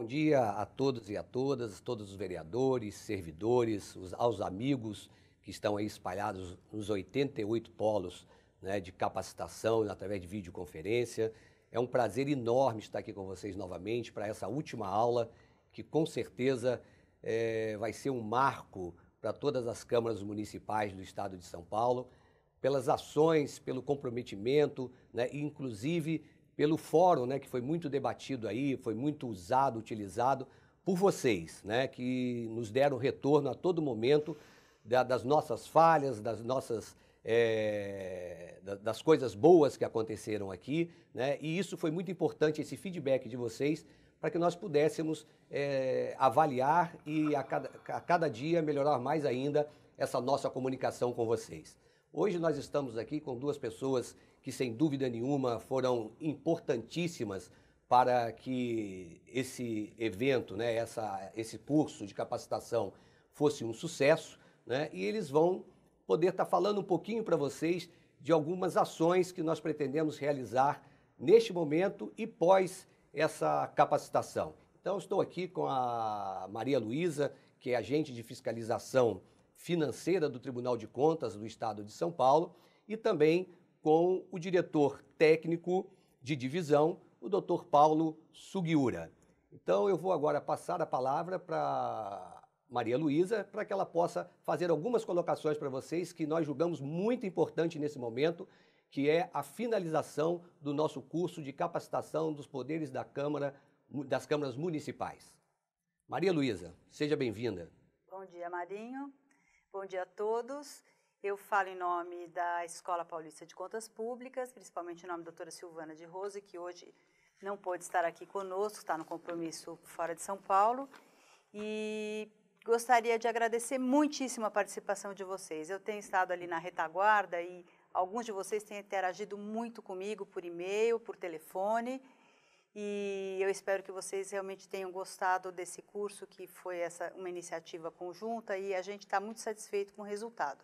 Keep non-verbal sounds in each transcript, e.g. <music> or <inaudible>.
Bom dia a todos e a todas, todos os vereadores, servidores, os, aos amigos que estão aí espalhados nos 88 polos né, de capacitação através de videoconferência. É um prazer enorme estar aqui com vocês novamente para essa última aula, que com certeza é, vai ser um marco para todas as câmaras municipais do estado de São Paulo, pelas ações, pelo comprometimento, né, inclusive pelo fórum, né, que foi muito debatido aí, foi muito usado, utilizado por vocês, né, que nos deram retorno a todo momento da, das nossas falhas, das nossas é, das coisas boas que aconteceram aqui, né, e isso foi muito importante esse feedback de vocês para que nós pudéssemos é, avaliar e a cada, a cada dia melhorar mais ainda essa nossa comunicação com vocês. Hoje nós estamos aqui com duas pessoas que sem dúvida nenhuma foram importantíssimas para que esse evento, né, essa, esse curso de capacitação fosse um sucesso, né, e eles vão poder estar tá falando um pouquinho para vocês de algumas ações que nós pretendemos realizar neste momento e pós essa capacitação. Então, estou aqui com a Maria Luísa, que é agente de fiscalização financeira do Tribunal de Contas do Estado de São Paulo, e também com o diretor técnico de divisão, o Dr. Paulo Sugiura. Então eu vou agora passar a palavra para Maria Luísa para que ela possa fazer algumas colocações para vocês que nós julgamos muito importante nesse momento, que é a finalização do nosso curso de capacitação dos poderes da Câmara das câmaras municipais. Maria Luísa, seja bem-vinda. Bom dia, Marinho. Bom dia a todos. Eu falo em nome da Escola Paulista de Contas Públicas, principalmente em nome da doutora Silvana de Rose, que hoje não pôde estar aqui conosco, está no compromisso fora de São Paulo. E gostaria de agradecer muitíssimo a participação de vocês. Eu tenho estado ali na retaguarda e alguns de vocês têm interagido muito comigo por e-mail, por telefone. E eu espero que vocês realmente tenham gostado desse curso, que foi essa uma iniciativa conjunta e a gente está muito satisfeito com o resultado.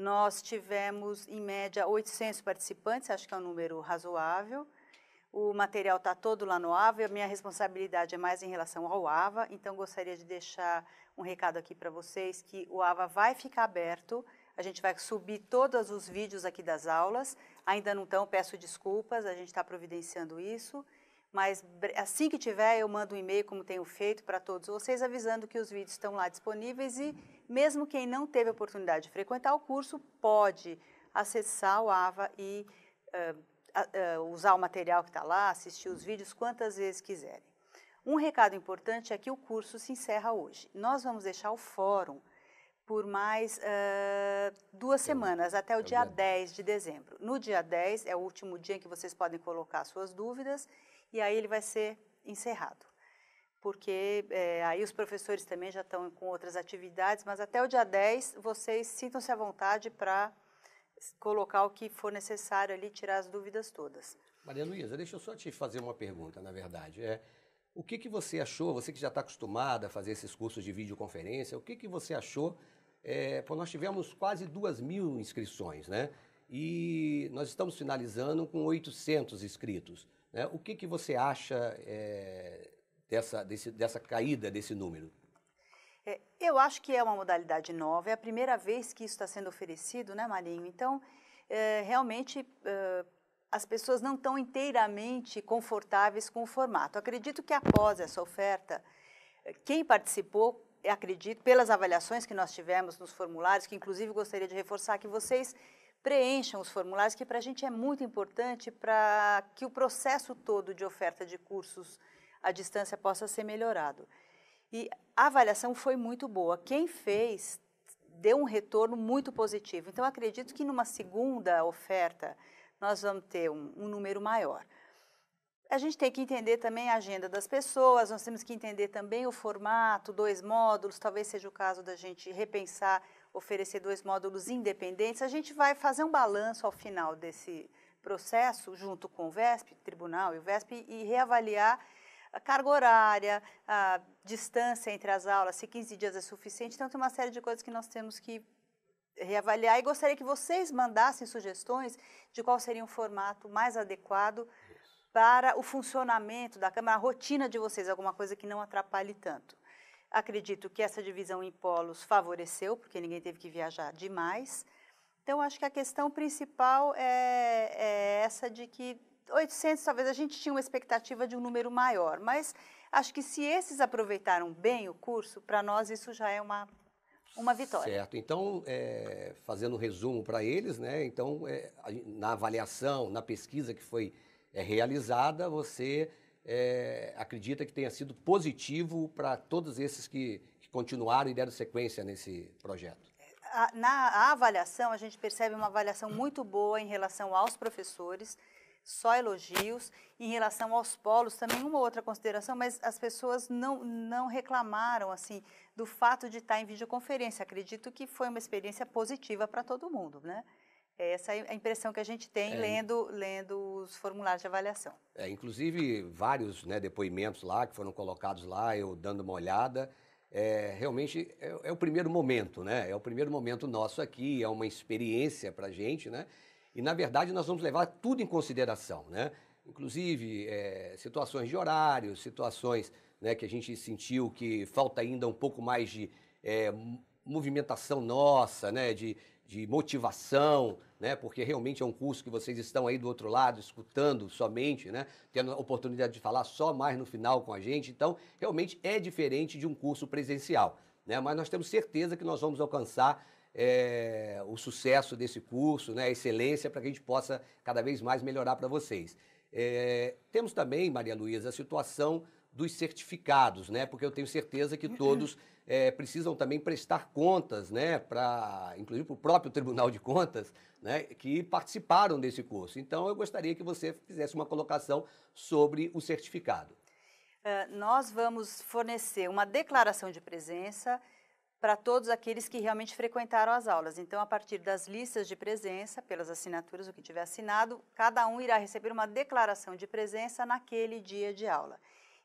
Nós tivemos, em média, 800 participantes, acho que é um número razoável. O material está todo lá no AVA, a minha responsabilidade é mais em relação ao AVA, então gostaria de deixar um recado aqui para vocês que o AVA vai ficar aberto, a gente vai subir todos os vídeos aqui das aulas, ainda não estão, peço desculpas, a gente está providenciando isso, mas assim que tiver eu mando um e-mail, como tenho feito para todos vocês, avisando que os vídeos estão lá disponíveis e mesmo quem não teve oportunidade de frequentar o curso pode acessar o AVA e uh, uh, usar o material que está lá, assistir os vídeos quantas vezes quiserem. Um recado importante é que o curso se encerra hoje. Nós vamos deixar o fórum por mais uh, duas semanas, até o dia 10 de dezembro. No dia 10 é o último dia em que vocês podem colocar suas dúvidas e aí ele vai ser encerrado porque é, aí os professores também já estão com outras atividades, mas até o dia 10 vocês sintam-se à vontade para colocar o que for necessário ali, tirar as dúvidas todas. Maria Luísa, deixa eu só te fazer uma pergunta, na verdade. É, o que, que você achou, você que já está acostumada a fazer esses cursos de videoconferência, o que, que você achou? É, pô, nós tivemos quase duas mil inscrições, né? E nós estamos finalizando com 800 inscritos. Né? O que, que você acha é, dessa, desse, dessa caída desse número? É, eu acho que é uma modalidade nova, é a primeira vez que isso está sendo oferecido, né, Marinho? Então, é, realmente, é, as pessoas não estão inteiramente confortáveis com o formato. Acredito que após essa oferta, é, quem participou, acredito, pelas avaliações que nós tivemos nos formulários, que inclusive gostaria de reforçar que vocês preencham os formulários, que para a gente é muito importante para que o processo todo de oferta de cursos a distância possa ser melhorado. E a avaliação foi muito boa. Quem fez deu um retorno muito positivo. Então, acredito que numa segunda oferta nós vamos ter um, um número maior. A gente tem que entender também a agenda das pessoas, nós temos que entender também o formato, dois módulos, talvez seja o caso da gente repensar, oferecer dois módulos independentes. A gente vai fazer um balanço ao final desse processo, junto com o VESP, tribunal e o VESP, e reavaliar a carga horária, a distância entre as aulas, se 15 dias é suficiente. Então, tem uma série de coisas que nós temos que reavaliar e gostaria que vocês mandassem sugestões de qual seria um formato mais adequado para o funcionamento da Câmara, a rotina de vocês, alguma coisa que não atrapalhe tanto. Acredito que essa divisão em polos favoreceu, porque ninguém teve que viajar demais. Então, acho que a questão principal é, é essa de que 800 talvez a gente tinha uma expectativa de um número maior, mas acho que se esses aproveitaram bem o curso, para nós isso já é uma, uma vitória. Certo. Então, é, fazendo um resumo para eles, né? Então, é, na avaliação, na pesquisa que foi é, realizada, você é, acredita que tenha sido positivo para todos esses que, que continuaram e deram sequência nesse projeto? na avaliação, a gente percebe uma avaliação muito boa em relação aos professores, só elogios. Em relação aos polos, também uma outra consideração, mas as pessoas não, não reclamaram assim do fato de estar em videoconferência. Acredito que foi uma experiência positiva para todo mundo, né? Essa é a impressão que a gente tem é, lendo, lendo os formulários de avaliação. É, inclusive, vários né, depoimentos lá que foram colocados lá, eu dando uma olhada. É, realmente é, é, o primeiro momento, né? É o primeiro momento nosso aqui, é uma experiência para a gente, né? E, na verdade, nós vamos levar tudo em consideração, né? Inclusive, é, situações de horário, situações né, que a gente sentiu que falta ainda um pouco mais de é, movimentação nossa, né, de, de motivação, né, porque realmente é um curso que vocês estão aí do outro lado, escutando somente, né, tendo a oportunidade de falar só mais no final com a gente. Então, realmente é diferente de um curso presencial. Né, mas nós temos certeza que nós vamos alcançar é, o sucesso desse curso, né, a excelência, para que a gente possa cada vez mais melhorar para vocês. É, temos também, Maria Luísa, a situação dos certificados, né? Porque eu tenho certeza que todos é, precisam também prestar contas, né? Para, inclusive, para o próprio Tribunal de Contas, né? Que participaram desse curso. Então, eu gostaria que você fizesse uma colocação sobre o certificado. Uh, nós vamos fornecer uma declaração de presença para todos aqueles que realmente frequentaram as aulas. Então, a partir das listas de presença, pelas assinaturas, o que tiver assinado, cada um irá receber uma declaração de presença naquele dia de aula.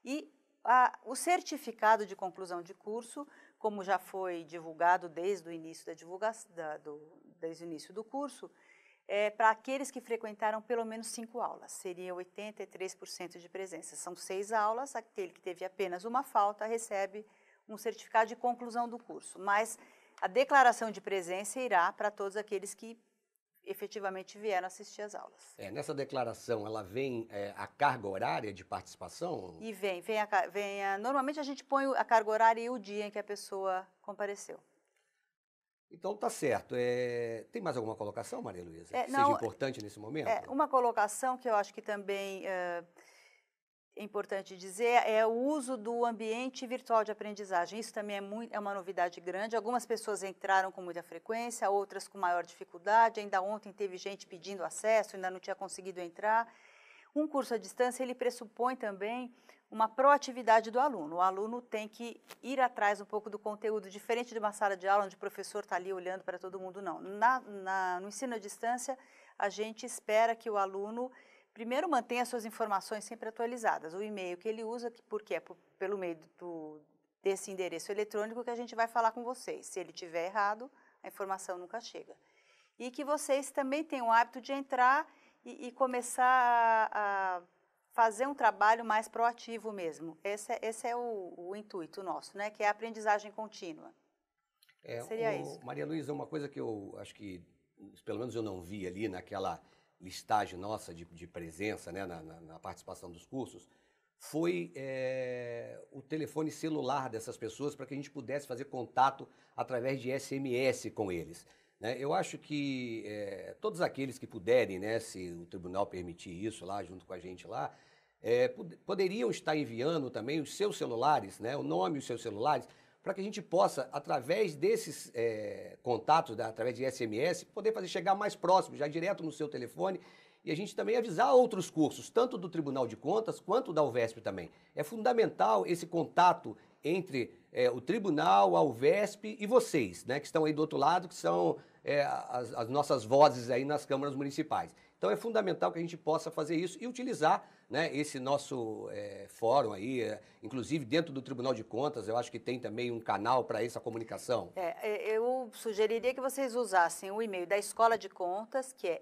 E a, o certificado de conclusão de curso, como já foi divulgado desde o início da da, do, desde o início do curso, é para aqueles que frequentaram pelo menos cinco aulas, seria 83% de presença. São seis aulas, aquele que teve apenas uma falta recebe um certificado de conclusão do curso, mas a declaração de presença irá para todos aqueles que efetivamente vieram assistir às aulas. É, nessa declaração, ela vem é, a carga horária de participação? E vem, vem, a, vem a, normalmente a gente põe a carga horária e o dia em que a pessoa compareceu. Então tá certo. É, tem mais alguma colocação, Maria Luísa? É, que não, seja importante nesse momento? É, uma colocação que eu acho que também uh, é importante dizer é o uso do ambiente virtual de aprendizagem. Isso também é, muito, é uma novidade grande. Algumas pessoas entraram com muita frequência, outras com maior dificuldade. Ainda ontem teve gente pedindo acesso, ainda não tinha conseguido entrar. Um curso à distância ele pressupõe também uma proatividade do aluno. O aluno tem que ir atrás um pouco do conteúdo, diferente de uma sala de aula onde o professor está ali olhando para todo mundo, não. Na, na, no ensino à distância, a gente espera que o aluno primeiro mantenha suas informações sempre atualizadas. O e-mail que ele usa, porque é por, pelo meio do, desse endereço eletrônico que a gente vai falar com vocês. Se ele tiver errado, a informação nunca chega. E que vocês também tenham o hábito de entrar e, e começar a, a, fazer um trabalho mais proativo mesmo. Esse é, esse é o, o intuito nosso, né? que é a aprendizagem contínua. É, Seria o, isso. Maria Luísa, uma coisa que eu acho que, pelo menos eu não vi ali naquela listagem nossa de, de presença né, na, na, na, participação dos cursos, foi é, o telefone celular dessas pessoas para que a gente pudesse fazer contato através de SMS com eles. Né? Eu acho que é, todos aqueles que puderem, né, se o tribunal permitir isso lá junto com a gente lá, é, poderiam estar enviando também os seus celulares, né, o nome e os seus celulares, para que a gente possa, através desses é, contatos, da, né, através de SMS, poder fazer chegar mais próximo, já direto no seu telefone, e a gente também avisar outros cursos, tanto do Tribunal de Contas quanto da UVESP também. É fundamental esse contato entre é, o Tribunal, a UVESP e vocês, né, que estão aí do outro lado, que são é, as, as nossas vozes aí nas câmaras municipais. Então é fundamental que a gente possa fazer isso e utilizar né, esse nosso é, fórum aí, é, inclusive dentro do Tribunal de Contas, eu acho que tem também um canal para essa comunicação. É, é, eu sugeriria que vocês usassem o e-mail da Escola de Contas, que é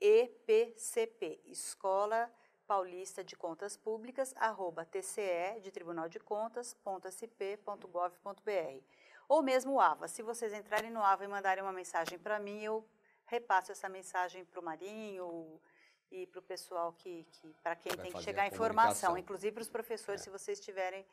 EPCP, Escola Paulista de Contas Públicas, arroba TCE, de Tribunal de Contas, .sp.gov.br. Ou mesmo o AVA, se vocês entrarem no AVA e mandarem uma mensagem para mim, eu repasso essa mensagem para o Marinho, e para o pessoal que, que para quem Vai tem que chegar a informação, inclusive para os professores, é. se vocês tiverem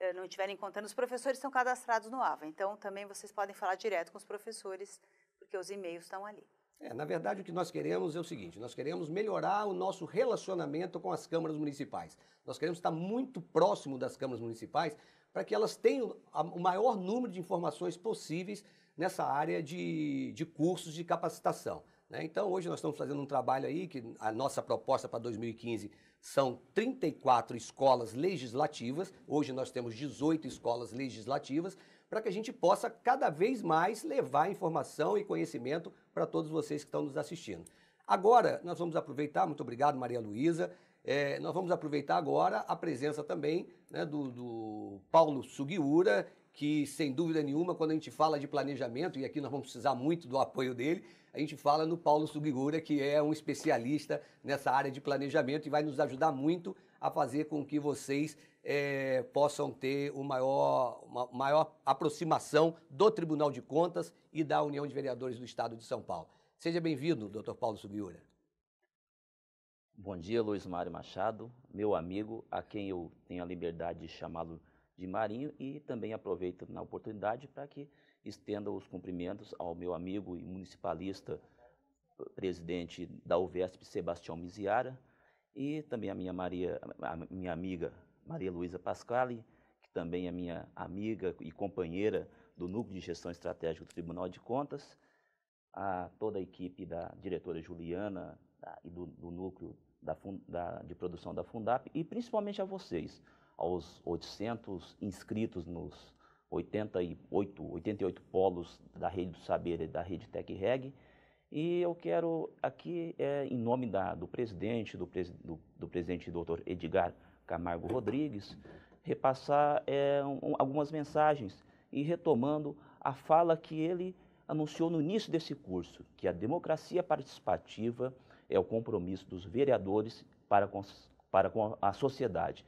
eh, não estiverem contando, os professores estão cadastrados no AVA, então também vocês podem falar direto com os professores, porque os e-mails estão ali. É, na verdade, o que nós queremos é o seguinte: nós queremos melhorar o nosso relacionamento com as câmaras municipais. Nós queremos estar muito próximo das câmaras municipais para que elas tenham o maior número de informações possíveis nessa área de, de cursos de capacitação. Né? Então, hoje nós estamos fazendo um trabalho aí que a nossa proposta para 2015 são 34 escolas legislativas. Hoje nós temos 18 escolas legislativas para que a gente possa cada vez mais levar informação e conhecimento para todos vocês que estão nos assistindo. Agora, nós vamos aproveitar, muito obrigado, Maria Luísa. É, nós vamos aproveitar agora a presença também né, do, do Paulo Sugiura, que sem dúvida nenhuma, quando a gente fala de planejamento, e aqui nós vamos precisar muito do apoio dele, a gente fala no Paulo Sugigura, que é um especialista nessa área de planejamento e vai nos ajudar muito a fazer com que vocês é, possam ter uma maior, uma maior aproximação do Tribunal de Contas e da União de Vereadores do Estado de São Paulo. Seja bem-vindo, doutor Paulo Subiura. Bom dia, Luiz Mário Machado, meu amigo, a quem eu tenho a liberdade de chamá-lo de Marinho e também aproveito na oportunidade para que estenda os cumprimentos ao meu amigo e municipalista eh, presidente da UVESP, Sebastião Miziara, e também a minha, Maria, a minha amiga Maria Luísa Pasquale, que também é minha amiga e companheira do Núcleo de Gestão Estratégica do Tribunal de Contas, a toda a equipe da diretora Juliana da, e do, do núcleo da, da, de produção da Fundap e principalmente a vocês, aos 800 inscritos nos 88, 88 polos da Rede do Saber e da Rede Tec Reg. E eu quero aqui, é, em nome da, do presidente, do, do, do presidente doutor Edgar Camargo Rodrigues, repassar é, um, algumas mensagens e retomando a fala que ele anunciou no início desse curso, que a democracia participativa é o compromisso dos vereadores para com, para com a sociedade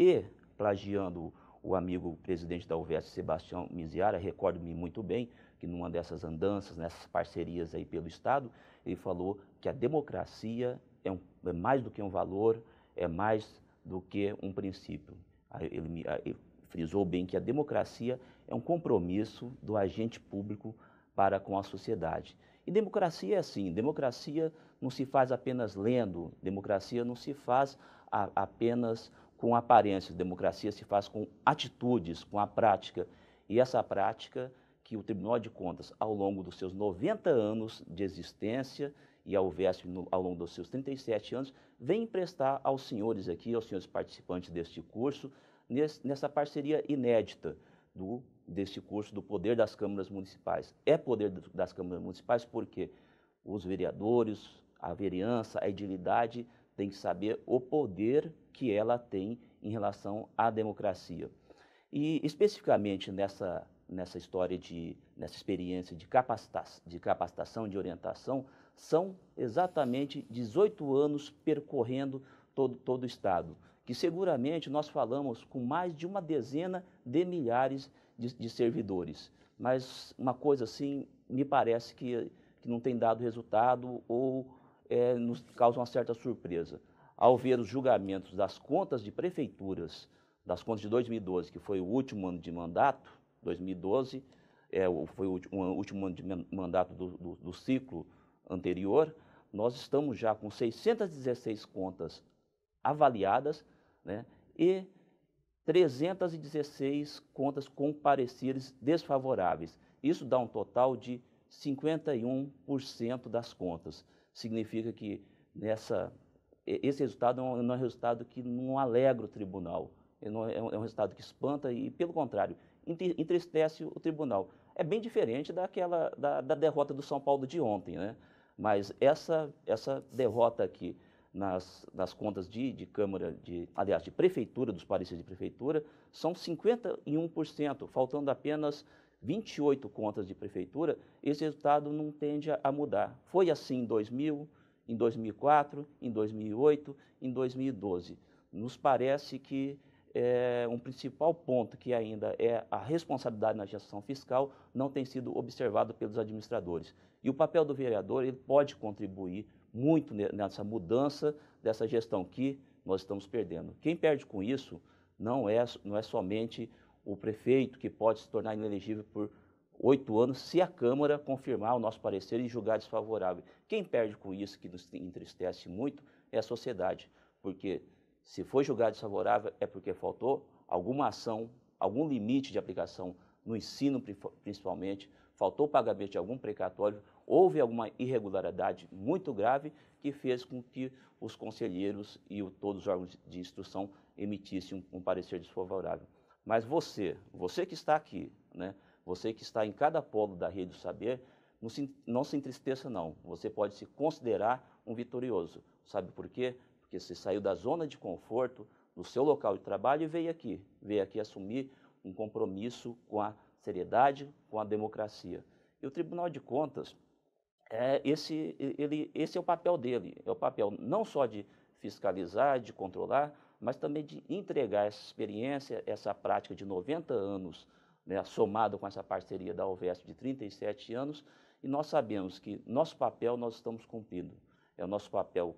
e plagiando o amigo presidente da UVS, Sebastião Miziara, recordo-me muito bem que numa dessas andanças, nessas parcerias aí pelo Estado, ele falou que a democracia é, um, é mais do que um valor, é mais do que um princípio. Ele, ele frisou bem que a democracia é um compromisso do agente público para com a sociedade. E democracia é assim: democracia não se faz apenas lendo, democracia não se faz a, apenas com aparência de democracia, se faz com atitudes, com a prática. E essa prática que o Tribunal de Contas, ao longo dos seus 90 anos de existência e ao VESP ao longo dos seus 37 anos, vem emprestar aos senhores aqui, aos senhores participantes deste curso, nessa parceria inédita do, curso do Poder das Câmaras Municipais. É Poder das Câmaras Municipais porque os vereadores, a vereança, a edilidade tem que saber o poder que ela tem em relação à democracia. E especificamente nessa, nessa história de, nessa experiência de, capacitação de capacitação, de orientação, são exatamente 18 anos percorrendo todo, todo o Estado, que seguramente nós falamos com mais de uma dezena de milhares de, de servidores. Mas uma coisa assim, me parece que, que não tem dado resultado ou é, nos causa uma certa surpresa. Ao ver os julgamentos das contas de prefeituras, das contas de 2012, que foi o último ano de mandato, 2012 é, foi o último, o último ano de mandato do, do, do ciclo anterior, nós estamos já com 616 contas avaliadas né, e 316 contas com pareceres desfavoráveis. Isso dá um total de 51% das contas significa que nessa, esse resultado é não é um resultado que não alegra o tribunal, é, é, é um resultado que espanta e, pelo contrário, entristece o tribunal. É bem diferente daquela da, da derrota do São Paulo de ontem, né? Mas essa, essa derrota aqui nas, nas contas de, de Câmara, de, aliás, de Prefeitura, dos pareceres de Prefeitura, são 51%, faltando apenas 28 contas de prefeitura, esse resultado não tende a mudar. Foi assim em 2000, em 2004, em 2008, em 2012. Nos parece que é, um principal ponto que ainda é a responsabilidade na gestão fiscal não tem sido observado pelos administradores. E o papel do vereador ele pode contribuir muito nessa mudança dessa gestão que nós estamos perdendo. Quem perde com isso não é, não é somente o prefeito, que pode se tornar inelegível por oito anos, se a Câmara confirmar o nosso parecer e julgar desfavorável. Quem perde com isso, que nos entristece muito, é a sociedade, porque se foi julgado desfavorável é porque faltou alguma ação, algum limite de aplicação no ensino principalmente, faltou pagamento de algum precatório, houve alguma irregularidade muito grave que fez com que os conselheiros e o, todos os órgãos de instrução emitissem um, um parecer desfavorável. Mas você, você que está aqui, né? você que está em cada polo da rede do saber, não se, não se entristeça não. Você pode se considerar um vitorioso. Sabe por quê? Porque você saiu da zona de conforto, do seu local de trabalho e veio aqui. Veio aqui assumir um compromisso com a seriedade, com a democracia. E o Tribunal de Contas, é, esse, ele, esse é o papel dele. É o papel não só de fiscalizar, de controlar, mas também de entregar essa experiência, essa prática de 90 anos, né, somado com essa parceria da UVESP de 37 anos, e nós sabemos que nosso papel nós estamos cumprindo. É o nosso papel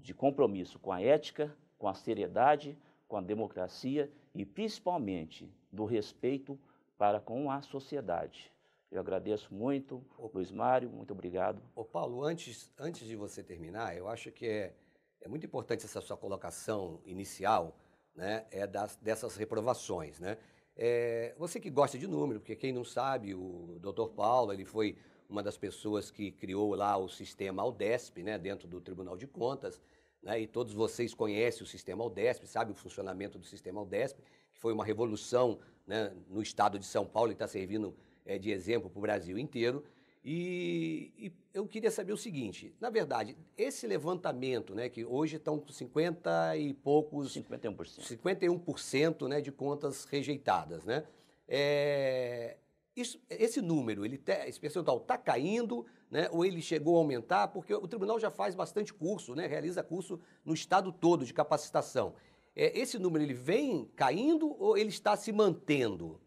de compromisso com a ética, com a seriedade, com a democracia e principalmente do respeito para com a sociedade. Eu agradeço muito, Ô, Luiz Mário, muito obrigado. Ô Paulo, antes, antes de você terminar, eu acho que é é muito importante essa sua colocação inicial, né? É das, dessas reprovações, né? É, você que gosta de número, porque quem não sabe, o Dr. Paulo, ele foi uma das pessoas que criou lá o sistema Aldesp, né, dentro do Tribunal de Contas, né, e todos vocês conhecem o sistema Aldesp, sabem o funcionamento do sistema Aldesp, que foi uma revolução né, no estado de São Paulo e está servindo é, de exemplo para o Brasil inteiro. E, e, eu queria saber o seguinte: na verdade, esse levantamento, né, que hoje estão com 50 e poucos. 51%. 51% né, de contas rejeitadas, né? É, isso, esse número, ele te, tá, esse percentual está caindo, né, ou ele chegou a aumentar? Porque o tribunal já faz bastante curso, né, realiza curso no estado todo de capacitação. É, esse número ele vem caindo ou ele está se mantendo?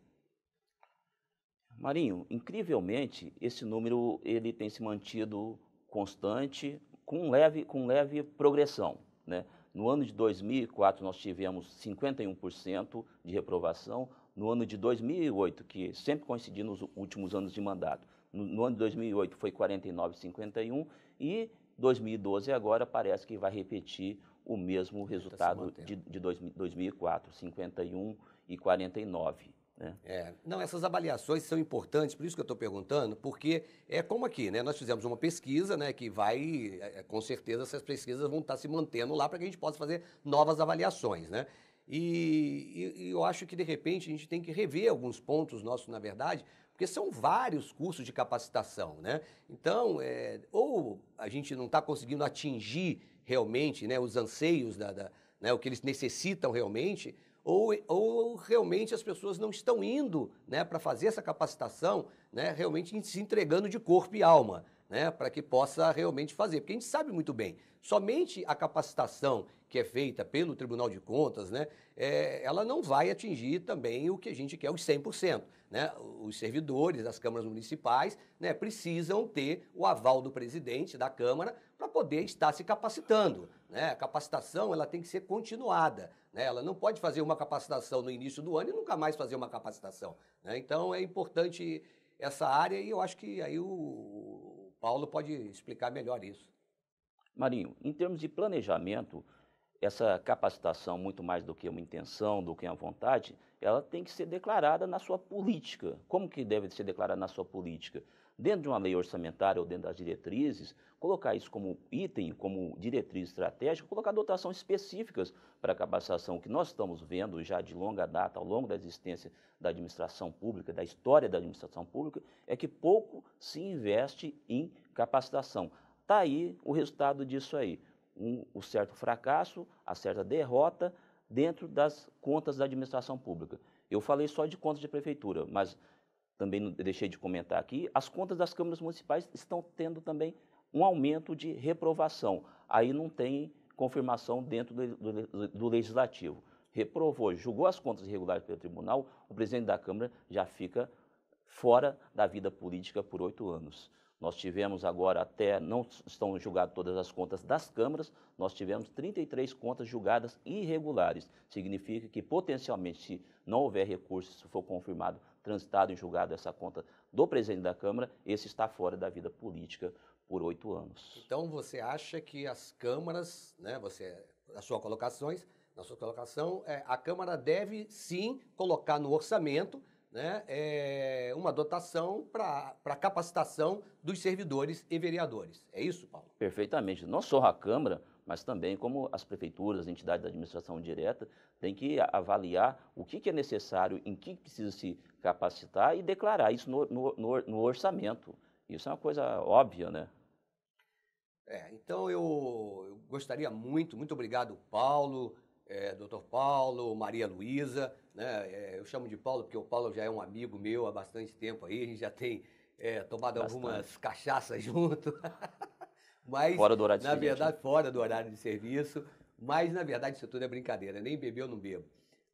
Marinho, incrivelmente, esse número ele tem se mantido constante, com leve, com leve progressão. Né? No ano de 2004, nós tivemos 51% de reprovação. No ano de 2008, que sempre coincidiu nos últimos anos de mandato, no, no ano de 2008 foi 49,51% e 2012 agora parece que vai repetir o mesmo tá resultado tá de, de dois, 2004, 51 e 49. Né? É. Não, essas avaliações são importantes, por isso que eu estou perguntando, porque é como aqui, né? Nós fizemos uma pesquisa, né? Que vai, é, é, com certeza, essas pesquisas vão estar tá se mantendo lá para que a gente possa fazer novas avaliações, né? E, e, e, eu acho que, de repente, a gente tem que rever alguns pontos nossos, na verdade, porque são vários cursos de capacitação, né? Então, é, ou a gente não está conseguindo atingir realmente né, os anseios, da, da né, o que eles necessitam realmente, ou, ou realmente as pessoas não estão indo né, para fazer essa capacitação, né, realmente se entregando de corpo e alma. Né, para que possa realmente fazer. Porque a gente sabe muito bem, somente a capacitação que é feita pelo Tribunal de Contas, né, é, ela não vai atingir também o que a gente quer, os 100%. Né? Os servidores das câmaras municipais né, precisam ter o aval do presidente da Câmara para poder estar se capacitando. Né? A capacitação ela tem que ser continuada. Né? Ela não pode fazer uma capacitação no início do ano e nunca mais fazer uma capacitação. Né? Então é importante essa área e eu acho que aí o Paulo pode explicar melhor isso. Marinho, em termos de planejamento, essa capacitação, muito mais do que uma intenção, do que uma vontade, ela tem que ser declarada na sua política. Como que deve ser declarada na sua política? dentro de uma lei orçamentária ou dentro das diretrizes, colocar isso como item, como diretriz estratégica, colocar dotações específicas para a capacitação, que nós estamos vendo já de longa data, ao longo da existência da administração pública, da história da administração pública, é que pouco se investe em capacitação. Está aí o resultado disso aí. Um, certo fracasso, a certa derrota dentro das contas da administração pública. Eu falei só de contas de prefeitura, mas também não deixei de comentar aqui, as contas das câmaras municipais estão tendo também um aumento de reprovação. Aí não tem confirmação dentro do, do, do legislativo. Reprovou, julgou as contas irregulares pelo tribunal, o presidente da Câmara já fica fora da vida política por oito anos. Nós tivemos agora até, não estão julgadas todas as contas das câmaras, nós tivemos 33 contas julgadas irregulares. Significa que potencialmente, se não houver recurso, se for confirmado transitado em julgado essa conta do presidente da Câmara, esse está fora da vida política por oito anos. Então você acha que as câmaras, né, você, as suas colocações, na sua colocação, é, a Câmara deve sim colocar no orçamento né, é, uma dotação para capacitação dos servidores e vereadores. É isso, Paulo? Perfeitamente. Não só a Câmara, mas também como as prefeituras, as entidades da administração direta, têm que avaliar o que, é necessário, em que precisa se capacitar e declarar isso no, no, no orçamento. Isso é uma coisa óbvia, né? É, então eu, eu gostaria muito, muito obrigado, Paulo, é, doutor Paulo, Maria Luísa, né? É, eu chamo de Paulo porque o Paulo já é um amigo meu há bastante tempo aí, a gente já tem é, tomado Bastante. algumas cachaças <laughs> junto. Mas, fora do horário de Na verdade, né? fora do horário de serviço. Mas, na verdade, isso tudo é brincadeira. Nem bebeu, não bebo.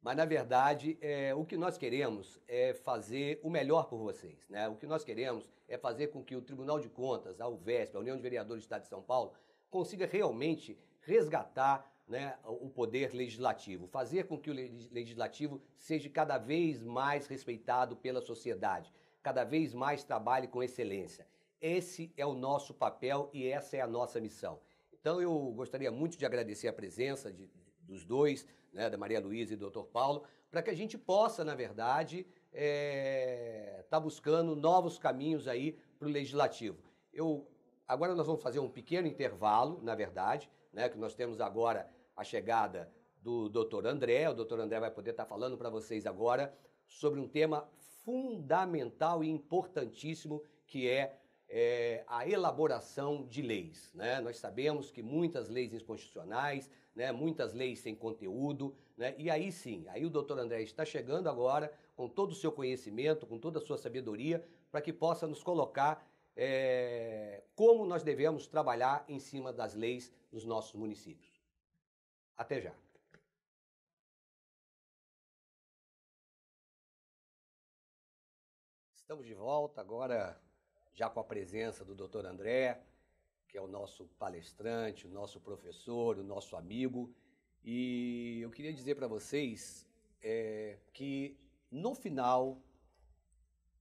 Mas, na verdade, é, o que nós queremos é fazer o melhor por vocês. Né? O que nós queremos é fazer com que o Tribunal de Contas, a UVESP, a União de Vereadores do Estado de São Paulo, consiga realmente resgatar né, o poder legislativo, fazer com que o legislativo seja cada vez mais respeitado pela sociedade, cada vez mais trabalhe com excelência. Esse é o nosso papel e essa é a nossa missão. Então eu gostaria muito de agradecer a presença de, dos dois, né, da Maria Luísa e do Dr. Paulo, para que a gente possa, na verdade, estar é, tá buscando novos caminhos aí para o legislativo. Eu, agora nós vamos fazer um pequeno intervalo, na verdade, né, que nós temos agora a chegada do Dr. André. O Dr. André vai poder estar tá falando para vocês agora sobre um tema fundamental e importantíssimo que é é, a elaboração de leis. Né? Nós sabemos que muitas leis inconstitucionais, né? muitas leis sem conteúdo, né? e aí sim, aí o doutor André está chegando agora com todo o seu conhecimento, com toda a sua sabedoria, para que possa nos colocar é, como nós devemos trabalhar em cima das leis nos nossos municípios. Até já. Estamos de volta agora já com a presença do Dr. André, que é o nosso palestrante, o nosso professor, o nosso amigo. E eu queria dizer para vocês é, que no final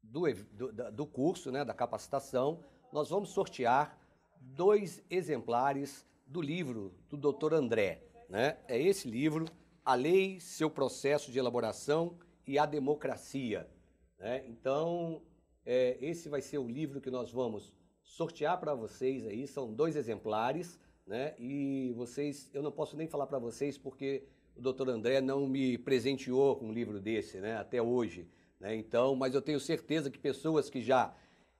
do, do, do curso, né, da capacitação, nós vamos sortear dois exemplares do livro do Dr. André. Né? É esse livro, A Lei, Seu Processo de Elaboração e a Democracia. Né? Então, é, esse vai ser o livro que nós vamos sortear para vocês aí. São dois exemplares, né? E vocês, eu não posso nem falar para vocês porque o Dr. André não me presenteou com um livro desse, né? Até hoje, né? Então, mas eu tenho certeza que pessoas que já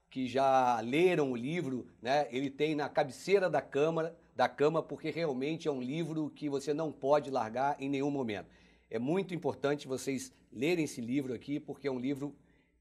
que já leram o livro, né? Ele tem na cabeceira da câmara, da cama, porque realmente é um livro que você não pode largar em nenhum momento. É muito importante vocês lerem esse livro aqui, porque é um livro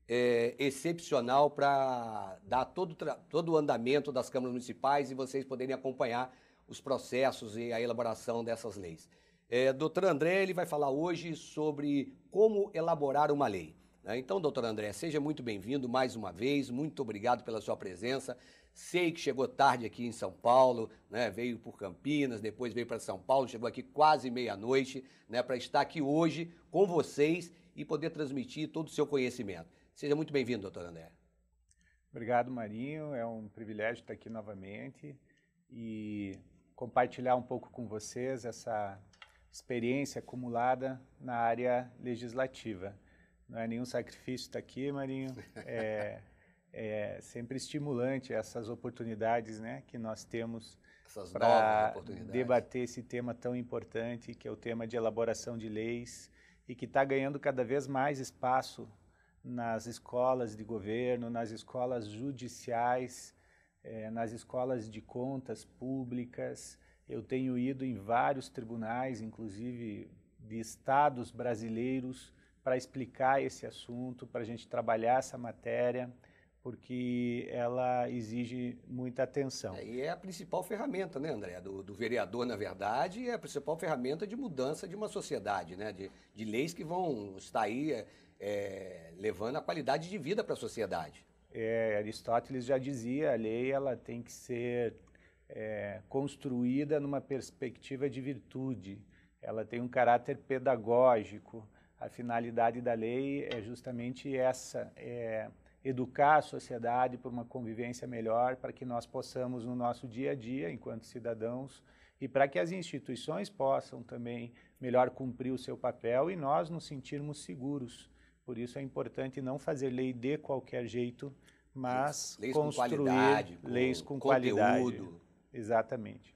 é, excepcional para dar todo, todo o andamento das câmaras municipais e vocês poderem acompanhar os processos e a elaboração dessas leis. É, doutor André ele vai falar hoje sobre como elaborar uma lei. Né? Então, doutor André, seja muito bem-vindo mais uma vez, muito obrigado pela sua presença. Sei que chegou tarde aqui em São Paulo, né? veio por Campinas, depois veio para São Paulo, chegou aqui quase meia-noite né? para estar aqui hoje com vocês e poder transmitir todo o seu conhecimento. Seja muito bem-vindo, doutor André. Obrigado, Marinho. É um privilégio estar aqui novamente e compartilhar um pouco com vocês essa experiência acumulada na área legislativa. Não é nenhum sacrifício estar aqui, Marinho. <laughs> É, é sempre estimulante essas oportunidades né, que nós temos para debater esse tema tão importante, que é o tema de elaboração de leis e que está ganhando cada vez mais espaço nas escolas de governo, nas escolas judiciais, eh, nas escolas de contas públicas. Eu tenho ido em vários tribunais, inclusive de estados brasileiros, para explicar esse assunto, para a gente trabalhar essa matéria, porque ela exige muita atenção. É, e é a principal ferramenta, né, André? Do, do, vereador, na verdade, é a principal ferramenta de mudança de uma sociedade, né? De, de leis que vão estar aí eh, é, levando a qualidade de vida para a sociedade. É, Aristóteles já dizia, a lei ela tem que ser é, construída numa perspectiva de virtude, ela tem um caráter pedagógico, a finalidade da lei é justamente essa, é, educar a sociedade por uma convivência melhor, para que nós possamos, no nosso dia a dia, enquanto cidadãos, e para que as instituições possam também melhor cumprir o seu papel e nós nos sentirmos seguros por isso é importante não fazer lei de qualquer jeito, mas leis construir com qualidade, leis com, qualidade. Conteúdo. Exatamente.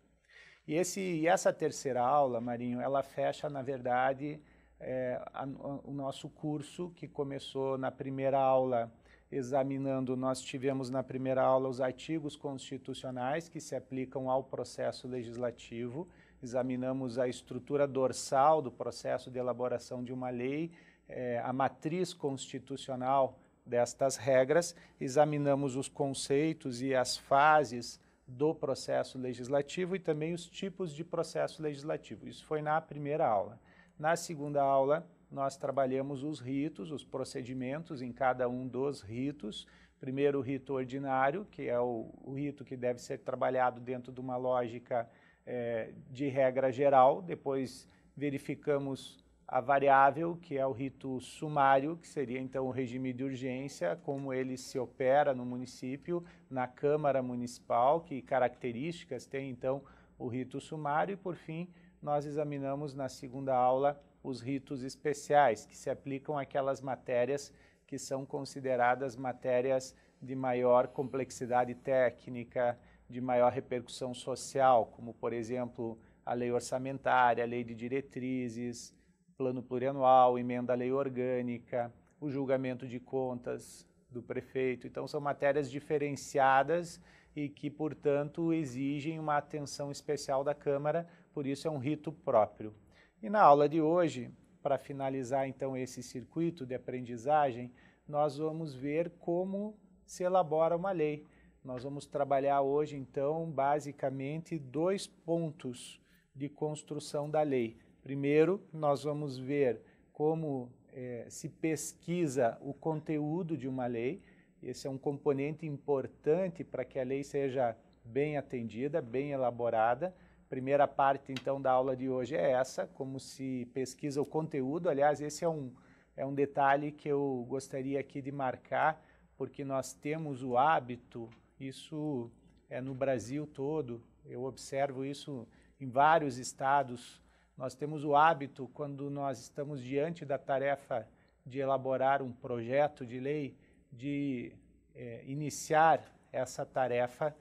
E, esse, e essa terceira aula, Marinho, ela fecha, na verdade, é, a, a, o nosso curso, que começou na primeira aula examinando, nós tivemos na primeira aula os artigos constitucionais que se aplicam ao processo legislativo, examinamos a estrutura dorsal do processo de elaboração de uma lei, é, a matriz constitucional destas regras, examinamos os conceitos e as fases do processo legislativo e também os tipos de processo legislativo. Isso foi na primeira aula. Na segunda aula, nós trabalhamos os ritos, os procedimentos em cada um dos ritos. Primeiro, o rito ordinário, que é o, o rito que deve ser trabalhado dentro de uma lógica é, de regra geral. Depois, verificamos a variável, que é o rito sumário, que seria então o regime de urgência, como ele se opera no município, na Câmara Municipal, que características tem então o rito sumário, e por fim, nós examinamos na segunda aula os ritos especiais, que se aplicam àquelas matérias que são consideradas matérias de maior complexidade técnica, de maior repercussão social, como, por exemplo, a lei orçamentária, a lei de diretrizes, plano plurianual, emenda à lei orgânica, o julgamento de contas do prefeito. Então, são matérias diferenciadas e que, portanto, exigem uma atenção especial da Câmara, por isso é um rito próprio. E na aula de hoje, para finalizar então esse circuito de aprendizagem, nós vamos ver como se elabora uma lei. Nós vamos trabalhar hoje, então, basicamente dois pontos de construção da lei. Primeiro, nós vamos ver como é, se pesquisa o conteúdo de uma lei. Esse é um componente importante para que a lei seja bem atendida, bem elaborada. Primeira parte, então, da aula de hoje é essa, como se pesquisa o conteúdo. Aliás, esse é um, é um detalhe que eu gostaria aqui de marcar, porque nós temos o hábito, isso é no Brasil todo, eu observo isso em vários estados nós temos o hábito, quando nós estamos diante da tarefa de elaborar um projeto de lei, de é, iniciar essa tarefa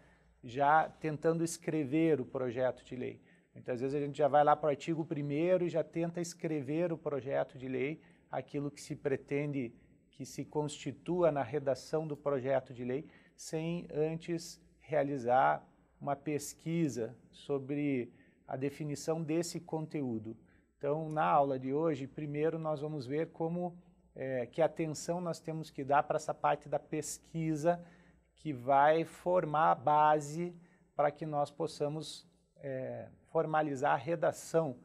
já tentando escrever o projeto de lei. Muitas vezes a gente já vai lá para o artigo 1 e já tenta escrever o projeto de lei, aquilo que se pretende que se constitua na redação do projeto de lei, sem antes realizar uma pesquisa sobre a definição desse conteúdo. Então, na aula de hoje, primeiro nós vamos ver como é, que atenção nós temos que dar para essa parte da pesquisa que vai formar a base para que nós possamos é, formalizar a redação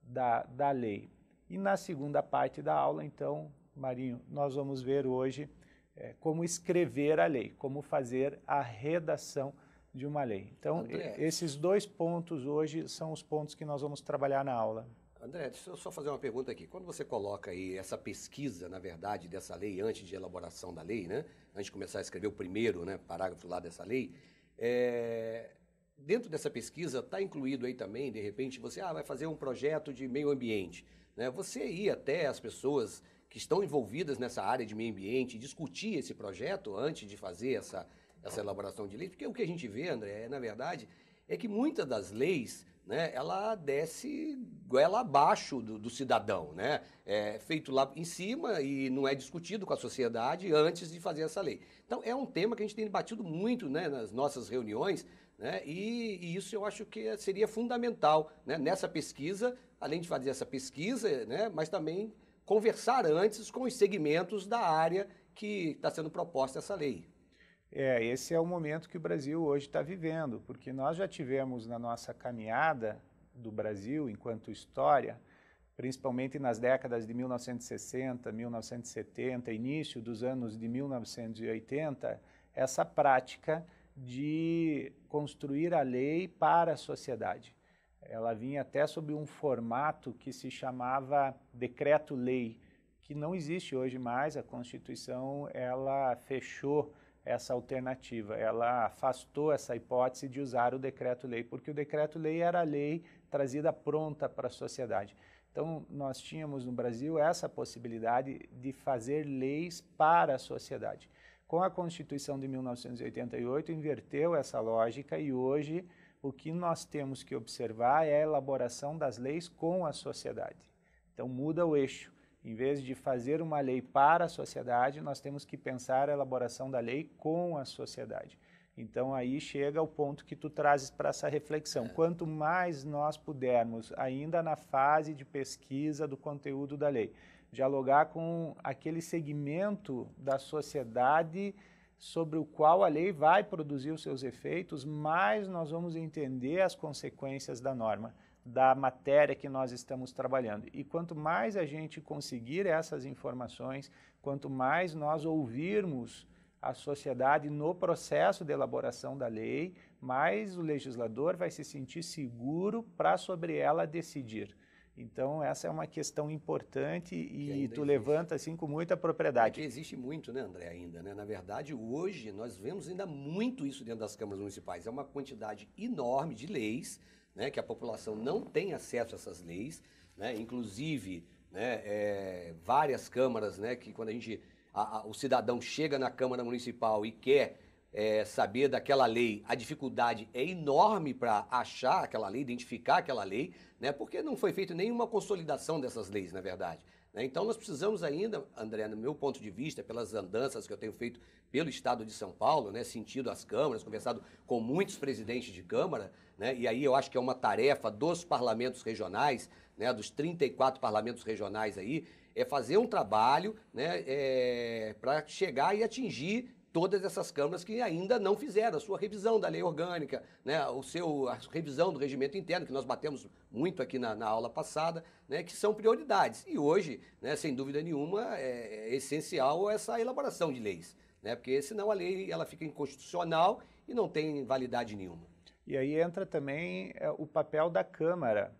da, da lei. E na segunda parte da aula, então, Marinho, nós vamos ver hoje é, como escrever a lei, como fazer a redação de uma lei. Então, André, esses dois pontos hoje são os pontos que nós vamos trabalhar na aula. André, deixa eu só fazer uma pergunta aqui. Quando você coloca aí essa pesquisa, na verdade, dessa lei, antes de elaboração da lei, né? Antes de começar a escrever o primeiro né, parágrafo lá dessa lei, é... dentro dessa pesquisa está incluído aí também, de repente, você ah, vai fazer um projeto de meio ambiente. Né? Você ir até as pessoas que estão envolvidas nessa área de meio ambiente, discutir esse projeto antes de fazer essa essa elaboração de leis, porque o que a gente vê, André, é, na verdade, é que muitas das leis, né, ela desce goela abaixo do, do cidadão, né? É feito lá em cima e não é discutido com a sociedade antes de fazer essa lei. Então é um tema que a gente tem debatido muito, né, nas nossas reuniões, né? E, e isso eu acho que é, seria fundamental, né, nessa pesquisa, além de fazer essa pesquisa, né, mas também conversar antes com os segmentos da área que está sendo proposta essa lei. É, esse é o momento que o Brasil hoje está vivendo, porque nós já tivemos na nossa caminhada do Brasil enquanto história, principalmente nas décadas de 1960, 1970, início dos anos de 1980, essa prática de construir a lei para a sociedade. Ela vinha até sob um formato que se chamava decreto-lei, que não existe hoje mais, a Constituição ela fechou essa alternativa. Ela afastou essa hipótese de usar o decreto-lei, porque o decreto-lei era a lei trazida pronta para a sociedade. Então, nós tínhamos no Brasil essa possibilidade de fazer leis para a sociedade. Com a Constituição de 1988, inverteu essa lógica e hoje o que nós temos que observar é a elaboração das leis com a sociedade. Então, muda o eixo. Em vez de fazer uma lei para a sociedade, nós temos que pensar a elaboração da lei com a sociedade. Então aí chega o ponto que tu trazes para essa reflexão. É. Quanto mais nós pudermos, ainda na fase de pesquisa do conteúdo da lei, dialogar com aquele segmento da sociedade sobre o qual a lei vai produzir os seus efeitos, mais nós vamos entender as consequências da norma da matéria que nós estamos trabalhando. E quanto mais a gente conseguir essas informações, quanto mais nós ouvirmos a sociedade no processo de elaboração da lei, mais o legislador vai se sentir seguro para sobre ela decidir. Então, essa é uma questão importante e, tu existe. levanta assim com muita é propriedade. É existe muito, né, André, ainda, né? Na verdade, hoje nós vemos ainda muito isso dentro das câmaras municipais. É uma quantidade enorme de leis né, que a população não tem acesso a essas leis, né, inclusive né, é, várias câmaras, né, que quando a gente a, a, o cidadão chega na Câmara Municipal e quer é, saber daquela lei, a dificuldade é enorme para achar aquela lei, identificar aquela lei, né, porque não foi feita nenhuma consolidação dessas leis, na verdade. Né? Então, nós precisamos ainda, André, no meu ponto de vista, pelas andanças que eu tenho feito pelo Estado de São Paulo, né, sentido as câmaras, conversado com muitos presidentes de Câmara, né, e aí eu acho que é uma tarefa dos parlamentos regionais, né, dos 34 parlamentos regionais aí, é fazer um trabalho né, é, para chegar e atingir todas essas câmaras que ainda não fizeram a sua revisão da lei orgânica, né, o seu, a revisão do regimento interno, que nós batemos muito aqui na, na aula passada, né, que são prioridades. E hoje, né, sem dúvida nenhuma, é, é essencial essa elaboração de leis, né, porque senão a lei ela fica inconstitucional e não tem validade nenhuma. E aí entra também é, o papel da Câmara,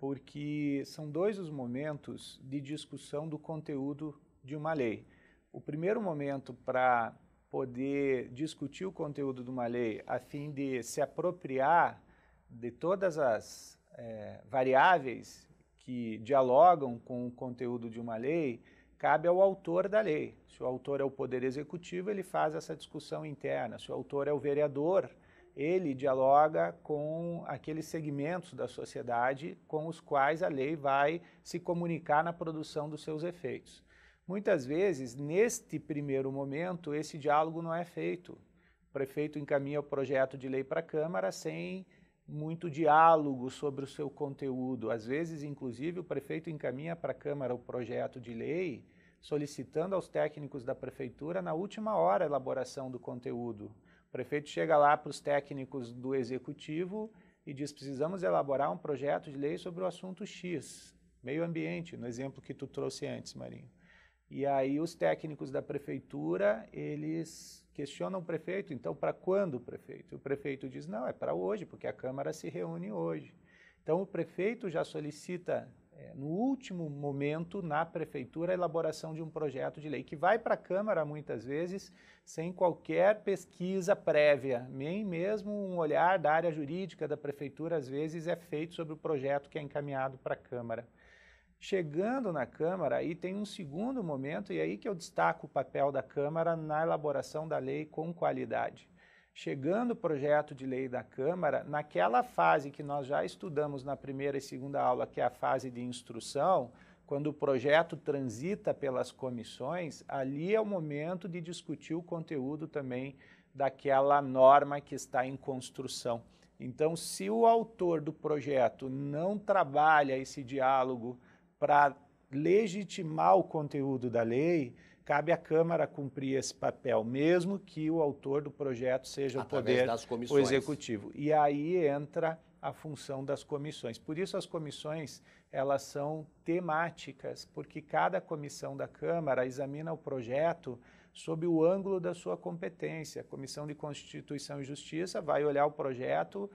porque são dois os momentos de discussão do conteúdo de uma lei. O primeiro momento para poder discutir o conteúdo de uma lei a fim de se apropriar de todas as é, variáveis que dialogam com o conteúdo de uma lei, cabe ao autor da lei. Se o autor é o Poder Executivo, ele faz essa discussão interna. Se o autor é o vereador, ele dialoga com aqueles segmentos da sociedade com os quais a lei vai se comunicar na produção dos seus efeitos. Muitas vezes, neste primeiro momento, esse diálogo não é feito. O prefeito encaminha o projeto de lei para a Câmara sem muito diálogo sobre o seu conteúdo. Às vezes, inclusive, o prefeito encaminha para a Câmara o projeto de lei solicitando aos técnicos da prefeitura na última hora a elaboração do conteúdo. O prefeito chega lá para os técnicos do executivo e diz: precisamos elaborar um projeto de lei sobre o assunto X, meio ambiente, no exemplo que tu trouxe antes, Marinho. E aí os técnicos da prefeitura, eles questionam o prefeito, então para quando o prefeito? O prefeito diz: "Não, é para hoje, porque a Câmara se reúne hoje". Então o prefeito já solicita é, no último momento na prefeitura a elaboração de um projeto de lei que vai para a Câmara muitas vezes sem qualquer pesquisa prévia, nem mesmo um olhar da área jurídica da prefeitura às vezes é feito sobre o projeto que é encaminhado para a Câmara. Chegando na Câmara, aí tem um segundo momento, e aí que eu destaco o papel da Câmara na elaboração da lei com qualidade. Chegando o projeto de lei da Câmara, naquela fase que nós já estudamos na primeira e segunda aula, que é a fase de instrução, quando o projeto transita pelas comissões, ali é o momento de discutir o conteúdo também daquela norma que está em construção. Então, se o autor do projeto não trabalha esse diálogo, para legitimar o conteúdo da lei, cabe à Câmara cumprir esse papel, mesmo que o autor do projeto seja Através o poder, o executivo. E aí entra a função das comissões. Por isso as comissões, elas são temáticas, porque cada comissão da Câmara examina o projeto sob o ângulo da sua competência. A Comissão de Constituição e Justiça vai olhar o projeto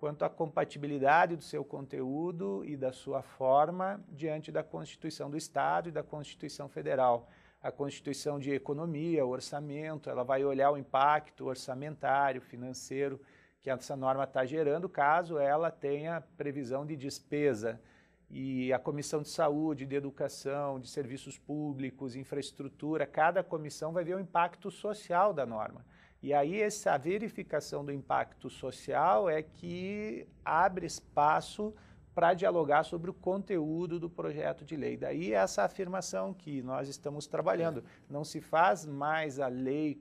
quanto à compatibilidade do seu conteúdo e da sua forma diante da Constituição do Estado e da Constituição Federal. A Constituição de Economia, o orçamento, ela vai olhar o impacto orçamentário, financeiro que essa norma está gerando, caso ela tenha previsão de despesa. E a Comissão de Saúde, de Educação, de Serviços Públicos, Infraestrutura, cada comissão vai ver o impacto social da norma. E aí essa verificação do impacto social é que abre espaço para dialogar sobre o conteúdo do projeto de lei. Daí essa afirmação que nós estamos trabalhando. Não se faz mais a lei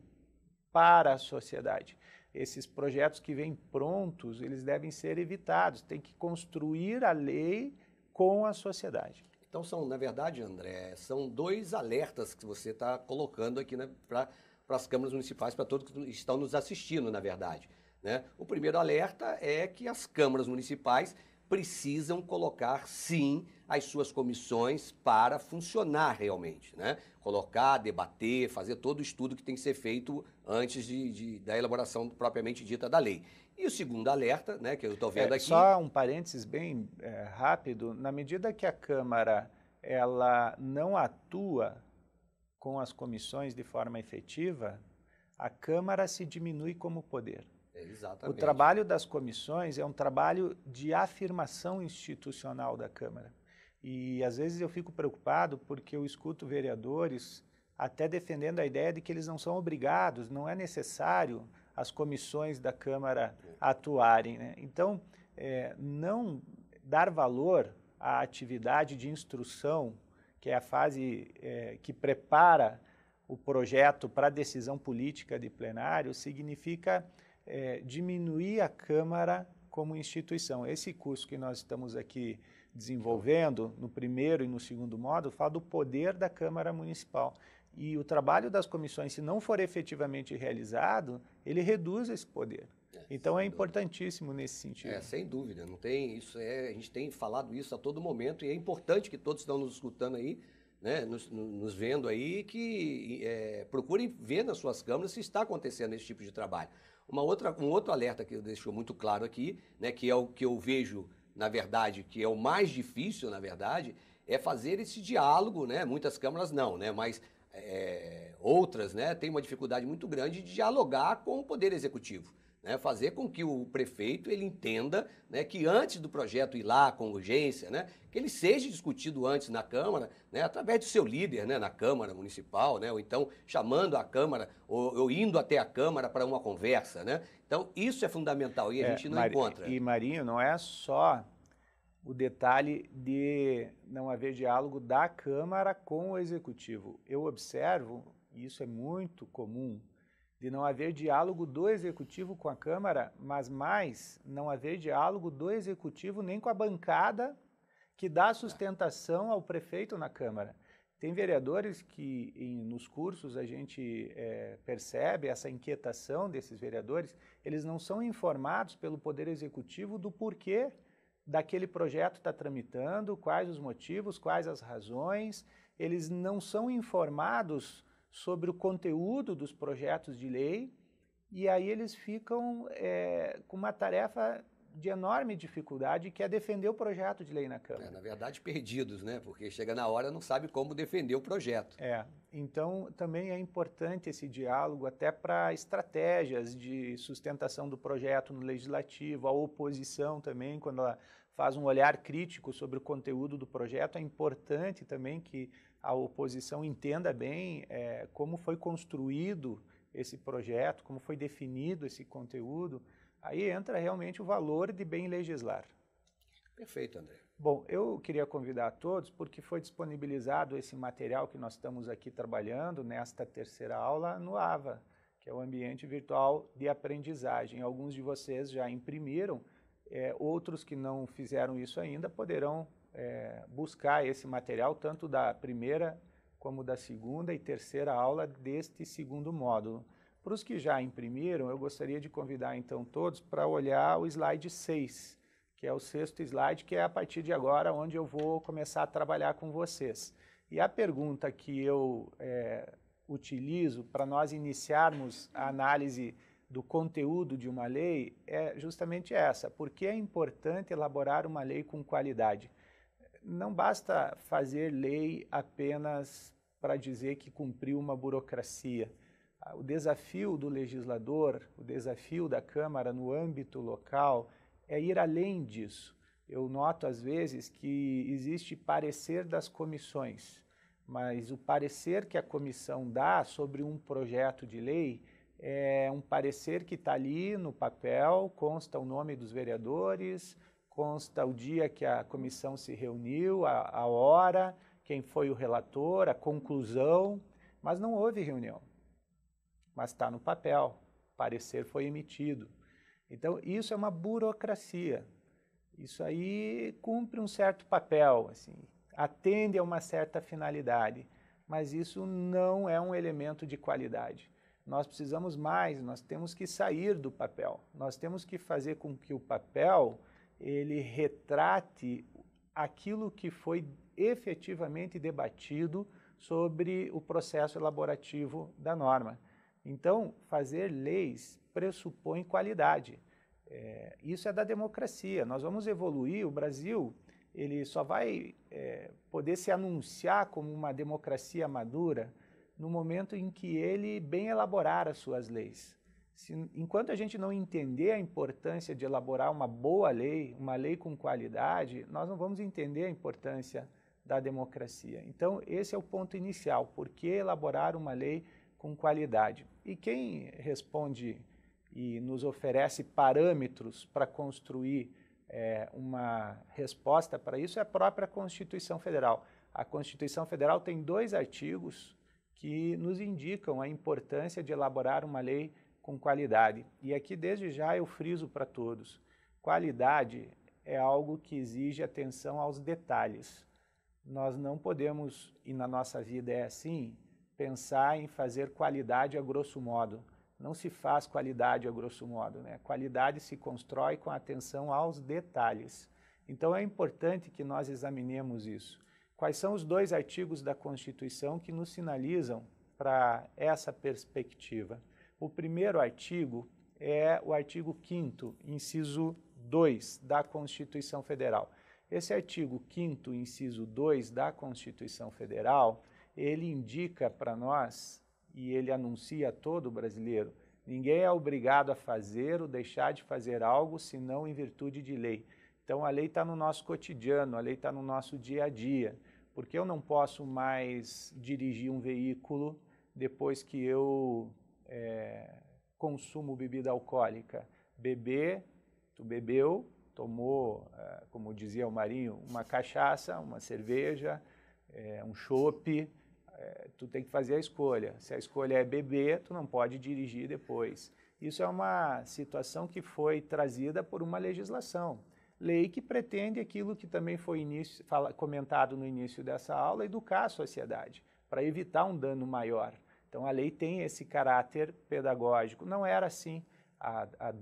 para a sociedade. Esses projetos que vêm prontos, eles devem ser evitados. Tem que construir a lei com a sociedade. Então são, na verdade, André, são dois alertas que você está colocando aqui né, para para as câmaras municipais, para todos que estão nos assistindo, na verdade. Né? O primeiro alerta é que as câmaras municipais precisam colocar, sim, as suas comissões para funcionar realmente. Né? Colocar, debater, fazer todo o estudo que tem que ser feito antes de, de da elaboração propriamente dita da lei. E o segundo alerta, né, que eu estou vendo é, aqui... Só um parênteses bem é, rápido. Na medida que a Câmara ela não atua com as comissões de forma efetiva, a Câmara se diminui como poder. Exatamente. O trabalho das comissões é um trabalho de afirmação institucional da Câmara. E às vezes eu fico preocupado porque eu escuto vereadores até defendendo a ideia de que eles não são obrigados, não é necessário as comissões da Câmara atuarem. Né? Então, é, não dar valor à atividade de instrução que é a fase é, que prepara o projeto para decisão política de plenário, significa é, diminuir a Câmara como instituição. Esse curso que nós estamos aqui desenvolvendo, no primeiro e no segundo módulo, fala do poder da Câmara Municipal. E o trabalho das comissões, se não for efetivamente realizado, ele reduz esse poder. Então é importantíssimo dúvida. nesse sentido. É, sem dúvida. Não tem isso é, a gente tem falado isso a todo momento e é importante que todos estão nos escutando aí, né, nos, nos vendo aí, que é, procurem ver nas suas câmeras se está acontecendo esse tipo de trabalho. Uma outra, um outro alerta que eu deixo muito claro aqui, né, que é o que eu vejo, na verdade, que é o mais difícil, na verdade, é fazer esse diálogo, né? Muitas câmaras não, né? Mas é, outras, né, têm uma dificuldade muito grande de dialogar com o poder executivo. Né, fazer com que o prefeito ele entenda né, que antes do projeto ir lá com urgência, né, que ele seja discutido antes na Câmara, né, através do seu líder né, na Câmara Municipal, né, ou então chamando a Câmara, ou, ou indo até a Câmara para uma conversa. Então, isso é fundamental e a é, gente não Mar... encontra. E, Marinho, não é só o detalhe de não haver diálogo da Câmara com o Executivo. Eu observo, e isso é muito comum de não haver diálogo do executivo com a Câmara, mas mais não haver diálogo do executivo nem com a bancada que dá sustentação ao prefeito na Câmara. Tem vereadores que em, nos cursos a gente é, percebe essa inquietação desses vereadores, eles não são informados pelo Poder Executivo do porquê daquele projeto está tramitando, quais os motivos, quais as razões, eles não são informados sobre o conteúdo dos projetos de lei, e aí eles ficam é, com uma tarefa de enorme dificuldade, que é defender o projeto de lei na Câmara. É, na verdade, perdidos, né? Porque chega na hora não sabe como defender o projeto. É. Então, também é importante esse diálogo até para estratégias de sustentação do projeto no legislativo, a oposição também, quando ela faz um olhar crítico sobre o conteúdo do projeto, é importante também que a oposição entenda bem é, como foi construído esse projeto, como foi definido esse conteúdo, aí entra realmente o valor de bem legislar. Perfeito, André. Bom, eu queria convidar a todos, porque foi disponibilizado esse material que nós estamos aqui trabalhando nesta terceira aula no AVA, que é o Ambiente Virtual de Aprendizagem. Alguns de vocês já imprimiram, é, outros que não fizeram isso ainda poderão é, buscar esse material, tanto da primeira como da segunda e terceira aula deste segundo módulo. Para os que já imprimiram, eu gostaria de convidar então todos para olhar o slide 6, que é o sexto slide, que é a partir de agora onde eu vou começar a trabalhar com vocês. E a pergunta que eu é, utilizo para nós iniciarmos a análise do conteúdo de uma lei é justamente essa. Por que é importante elaborar uma lei com qualidade? não basta fazer lei apenas para dizer que cumpriu uma burocracia. Ah, o desafio do legislador, o desafio da Câmara no âmbito local é ir além disso. Eu noto às vezes que existe parecer das comissões, mas o parecer que a comissão dá sobre um projeto de lei é um parecer que está ali no papel, consta o nome dos vereadores, consta o dia que a comissão se reuniu, a, a hora, quem foi o relator, a conclusão, mas não houve reunião. Mas está no papel, parecer foi emitido. Então, isso é uma burocracia. Isso aí cumpre um certo papel, assim, atende a uma certa finalidade, mas isso não é um elemento de qualidade. Nós precisamos mais, nós temos que sair do papel. Nós temos que fazer com que o papel ele retrate aquilo que foi efetivamente debatido sobre o processo elaborativo da norma. Então, fazer leis pressupõe qualidade. É, isso é da democracia. Nós vamos evoluir. O Brasil ele só vai é, poder se anunciar como uma democracia madura no momento em que ele bem elaborar as suas leis. Se, enquanto a gente não entender a importância de elaborar uma boa lei, uma lei com qualidade, nós não vamos entender a importância da democracia. Então, esse é o ponto inicial, por que elaborar uma lei com qualidade? E quem responde e nos oferece parâmetros para construir é, uma resposta para isso é a própria Constituição Federal. A Constituição Federal tem dois artigos que nos indicam a importância de elaborar uma lei com qualidade. E aqui, desde já, eu friso para todos: qualidade é algo que exige atenção aos detalhes. Nós não podemos, e na nossa vida é assim, pensar em fazer qualidade a grosso modo. Não se faz qualidade a grosso modo, né? Qualidade se constrói com atenção aos detalhes. Então é importante que nós examinemos isso. Quais são os dois artigos da Constituição que nos sinalizam para essa perspectiva? O primeiro artigo é o artigo 5 inciso 2 da Constituição Federal. Esse artigo 5 inciso 2 da Constituição Federal, ele indica para nós e ele anuncia a todo brasileiro, ninguém é obrigado a fazer ou deixar de fazer algo senão em virtude de lei. Então a lei está no nosso cotidiano, a lei está no nosso dia a dia. Porque eu não posso mais dirigir um veículo depois que eu é, consumo bebida alcoólica. Beber, tu bebeu, tomou, é, como dizia o Marinho, uma cachaça, uma cerveja, é, um chope, é, tu tem que fazer a escolha. Se a escolha é beber, tu não pode dirigir depois. Isso é uma situação que foi trazida por uma legislação. Lei que pretende aquilo que também foi início, fala, comentado no início dessa aula, educar a sociedade, para evitar um dano maior. Então a lei tem esse caráter pedagógico. Não era assim há, há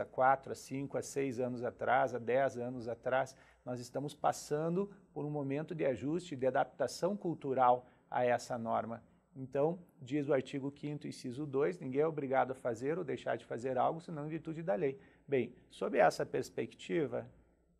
há quatro, há cinco, há seis anos atrás, há dez anos atrás. Nós estamos passando por um momento de ajuste, de adaptação cultural a essa norma. Então, diz o artigo 5 inciso 2, ninguém é obrigado a fazer ou deixar de fazer algo, senão em virtude da lei. Bem, sob essa perspectiva,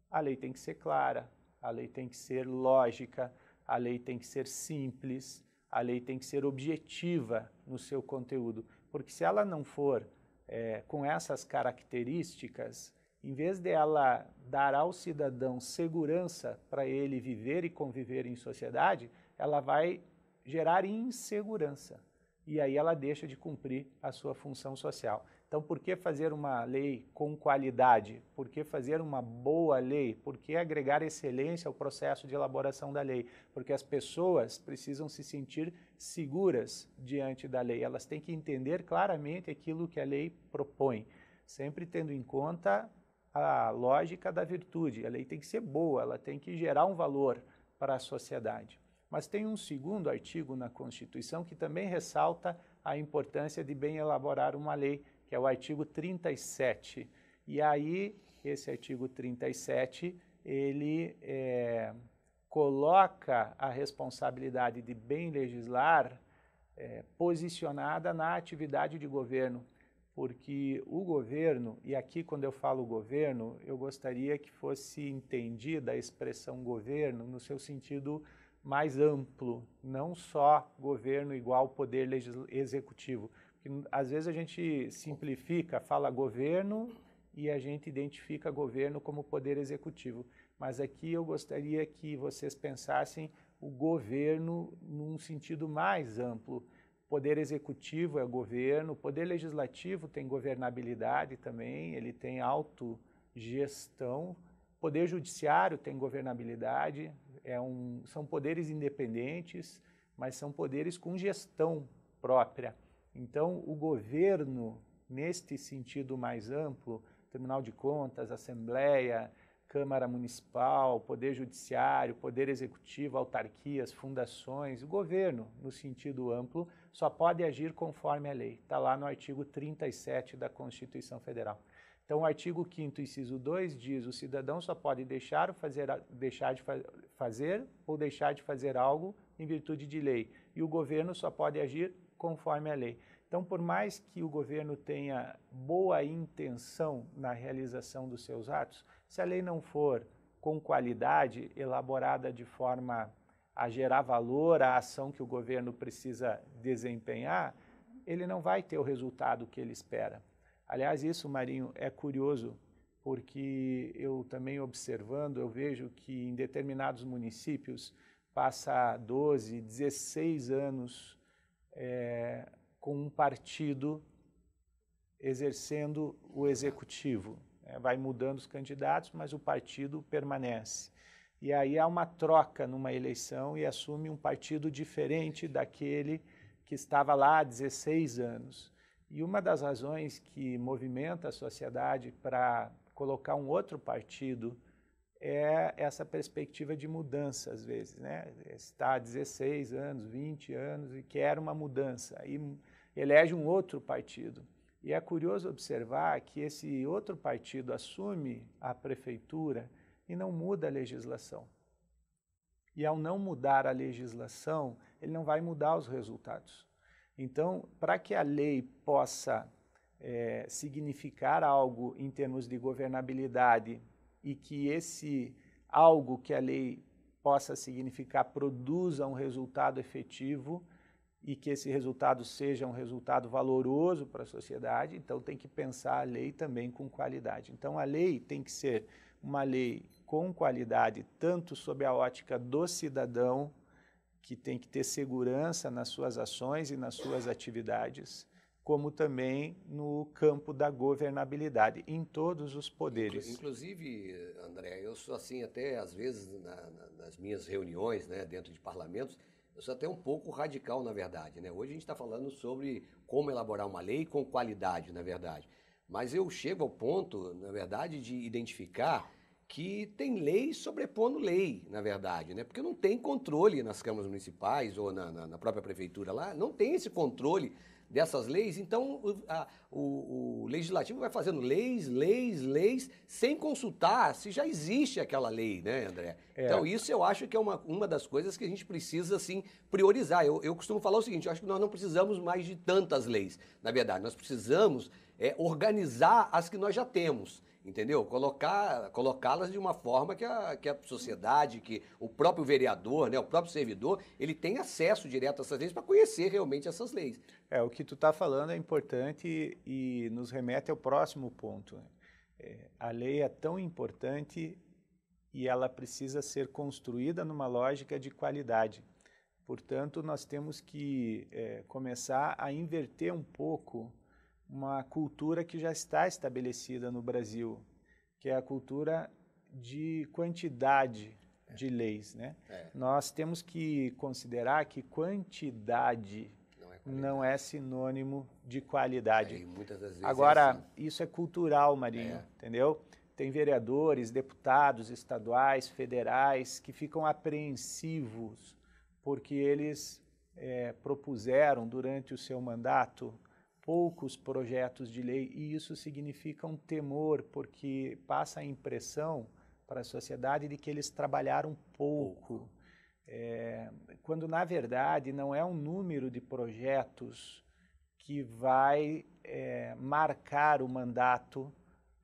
a lei tem que ser clara, a lei tem que ser lógica, a lei tem que ser simples, a lei tem que ser objetiva no seu conteúdo, porque se ela não for é, com essas características, em vez de ela dar ao cidadão segurança para ele viver e conviver em sociedade, ela vai gerar insegurança e aí ela deixa de cumprir a sua função social. Então, por que fazer uma lei com qualidade? Por que fazer uma boa lei? Por que agregar excelência ao processo de elaboração da lei? Porque as pessoas precisam se sentir seguras diante da lei, elas têm que entender claramente aquilo que a lei propõe, sempre tendo em conta a lógica da virtude. A lei tem que ser boa, ela tem que gerar um valor para a sociedade. Mas tem um segundo artigo na Constituição que também ressalta a importância de bem elaborar uma lei que é o artigo 37. E aí, esse artigo 37, ele é, coloca a responsabilidade de bem legislar é, posicionada na atividade de governo, porque o governo, e aqui quando eu falo governo, eu gostaria que fosse entendida a expressão governo no seu sentido mais amplo, não só governo igual poder executivo, às vezes a gente simplifica, fala governo e a gente identifica governo como poder executivo. Mas aqui eu gostaria que vocês pensassem o governo num sentido mais amplo. Poder executivo é governo, poder legislativo tem governabilidade também, ele tem autogestão, poder judiciário tem governabilidade, é um, são poderes independentes, mas são poderes com gestão própria. Então, o governo, neste sentido mais amplo, Tribunal de Contas, Assembleia, Câmara Municipal, Poder Judiciário, Poder Executivo, autarquias, fundações, o governo, no sentido amplo, só pode agir conforme a lei. Está lá no artigo 37 da Constituição Federal. Então, o artigo 5, inciso 2 diz: o cidadão só pode deixar, fazer, deixar de fa fazer ou deixar de fazer algo em virtude de lei, e o governo só pode agir conforme a lei. Então, por mais que o governo tenha boa intenção na realização dos seus atos, se a lei não for com qualidade, elaborada de forma a gerar valor à ação que o governo precisa desempenhar, ele não vai ter o resultado que ele espera. Aliás, isso, Marinho, é curioso, porque eu também observando, eu vejo que em determinados municípios passa 12, 16 anos é, com um partido exercendo o executivo. É, vai mudando os candidatos, mas o partido permanece. E aí há uma troca numa eleição e assume um partido diferente daquele que estava lá há 16 anos. E uma das razões que movimenta a sociedade para colocar um outro partido é essa perspectiva de mudança, às vezes. Né? Está há 16 anos, 20 anos e quer uma mudança. E elege é um outro partido. E é curioso observar que esse outro partido assume a prefeitura e não muda a legislação. E ao não mudar a legislação, ele não vai mudar os resultados. Então, para que a lei possa é, significar algo em termos de governabilidade e que esse algo que a lei possa significar produza um resultado efetivo, e que esse resultado seja um resultado valoroso para a sociedade, então tem que pensar a lei também com qualidade. Então a lei tem que ser uma lei com qualidade, tanto sob a ótica do cidadão, que tem que ter segurança nas suas ações e nas suas atividades, como também no campo da governabilidade, em todos os poderes. Inclusive, André, eu sou assim até às vezes na, na, nas minhas reuniões né, dentro de parlamentos, sou até um pouco radical, na verdade. Né? Hoje a gente está falando sobre como elaborar uma lei com qualidade, na verdade. Mas eu chego ao ponto, na verdade, de identificar que tem lei sobrepondo lei, na verdade, né? porque não tem controle nas câmaras municipais ou na, na, na própria prefeitura lá, não tem esse controle dessas leis, então o, a, o, o legislativo vai fazendo leis, leis, leis, sem consultar se já existe aquela lei, né, André? É. Então, isso eu acho que é uma, uma das coisas que a gente precisa, assim, priorizar. Eu, eu costumo falar o seguinte: eu acho que nós não precisamos mais de tantas leis, na verdade, nós precisamos é, organizar as que nós já temos entendeu? Colocar, colocá-las de uma forma que a, que a sociedade, que o próprio vereador, né, o próprio servidor, ele tem acesso direto a essas leis para conhecer realmente essas leis. É, o que tu está falando é importante e nos remete ao próximo ponto. Né? É, a lei é tão importante e ela precisa ser construída numa lógica de qualidade. Portanto, nós temos que é, começar a inverter um pouco uma cultura que já está estabelecida no Brasil, que é a cultura de quantidade é. de leis. Né? É. Nós temos que considerar que quantidade não é, não é sinônimo de qualidade. É, é Agora, assim. isso é cultural, Marinho, é. entendeu? Tem vereadores, deputados estaduais, federais, que ficam apreensivos porque eles eh, propuseram durante o seu mandato poucos projetos de lei e isso significa um temor, porque passa a impressão para a sociedade de que eles trabalharam pouco. É, quando, na verdade, não é um número de projetos que vai é, marcar o mandato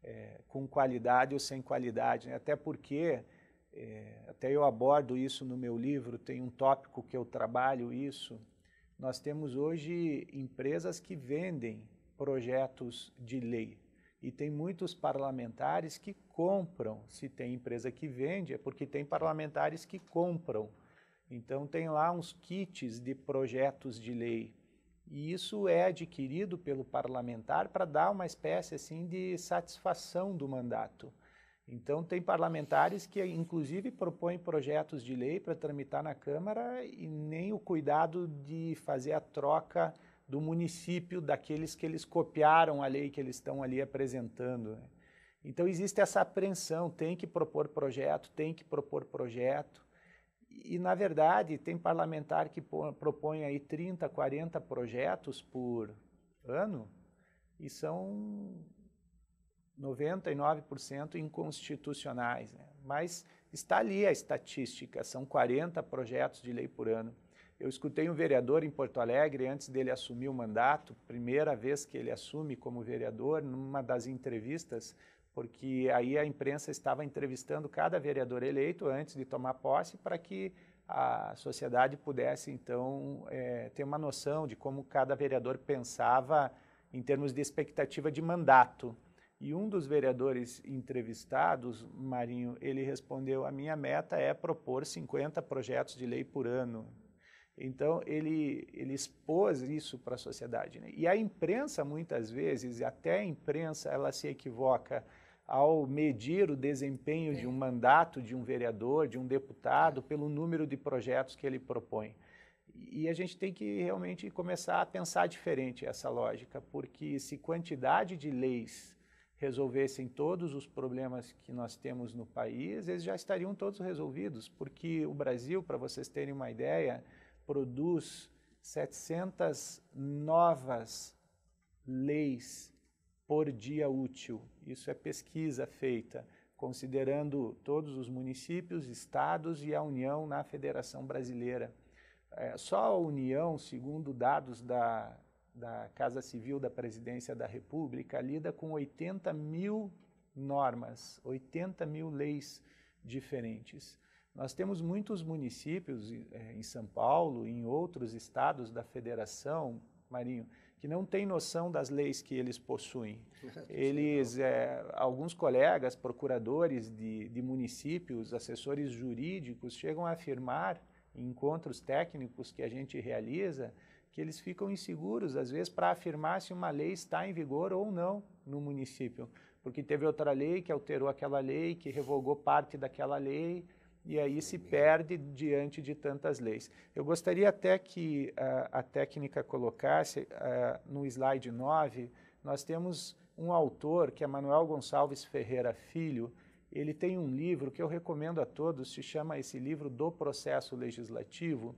é, com qualidade ou sem qualidade. Né? Até porque, é, até eu abordo isso no meu livro, tem um tópico que eu trabalho isso, nós temos hoje empresas que vendem projetos de lei e tem muitos parlamentares que compram. Se tem empresa que vende, é porque tem parlamentares que compram. Então tem lá uns kits de projetos de lei e isso é adquirido pelo parlamentar para dar uma espécie assim de satisfação do mandato. Então, tem parlamentares que, inclusive, propõem projetos de lei para tramitar na Câmara e nem o cuidado de fazer a troca do município daqueles que eles copiaram a lei que eles estão ali apresentando. Né? Então, existe essa apreensão: tem que propor projeto, tem que propor projeto. E, na verdade, tem parlamentar que propõe aí 30, 40 projetos por ano e são 99% inconstitucionais. Né? Mas está ali a estatística, são 40 projetos de lei por ano. Eu escutei um vereador em Porto Alegre, antes dele assumir o mandato, primeira vez que ele assume como vereador, numa das entrevistas, porque aí a imprensa estava entrevistando cada vereador eleito antes de tomar posse para que a sociedade pudesse, então, é, ter uma noção de como cada vereador pensava em termos de expectativa de mandato. E um dos vereadores entrevistados, Marinho, ele respondeu: a minha meta é propor 50 projetos de lei por ano. Então ele, ele expôs isso para a sociedade. Né? E a imprensa, muitas vezes, até a imprensa, ela se equivoca ao medir o desempenho é. de um mandato de um vereador, de um deputado, pelo número de projetos que ele propõe. E a gente tem que realmente começar a pensar diferente essa lógica, porque se quantidade de leis resolvessem todos os problemas que nós temos no país, eles já estariam todos resolvidos, porque o Brasil, para vocês terem uma ideia, produz 700 novas leis por dia útil. Isso é pesquisa feita, considerando todos os municípios, estados e a União na Federação Brasileira. É, só a União, segundo dados da da Casa Civil da Presidência da República lida com 80 mil normas, 80 mil leis diferentes. Nós temos muitos municípios é, em São Paulo, em outros estados da federação, Marinho, que não tem noção das leis que eles possuem. <laughs> Eles, é, alguns colegas, procuradores de, de municípios, assessores jurídicos, chegam a afirmar em encontros técnicos que a gente realiza que eles ficam inseguros, às vezes, para afirmar se uma lei está em vigor ou não no município, porque teve outra lei que alterou aquela lei, que revogou parte daquela lei, e aí se perde diante de tantas leis. Eu gostaria até que ah, a técnica colocasse ah, no slide 9, nós temos um autor que é Manuel Gonçalves Ferreira Filho, ele tem um livro que eu recomendo a todos, se chama esse livro do processo legislativo,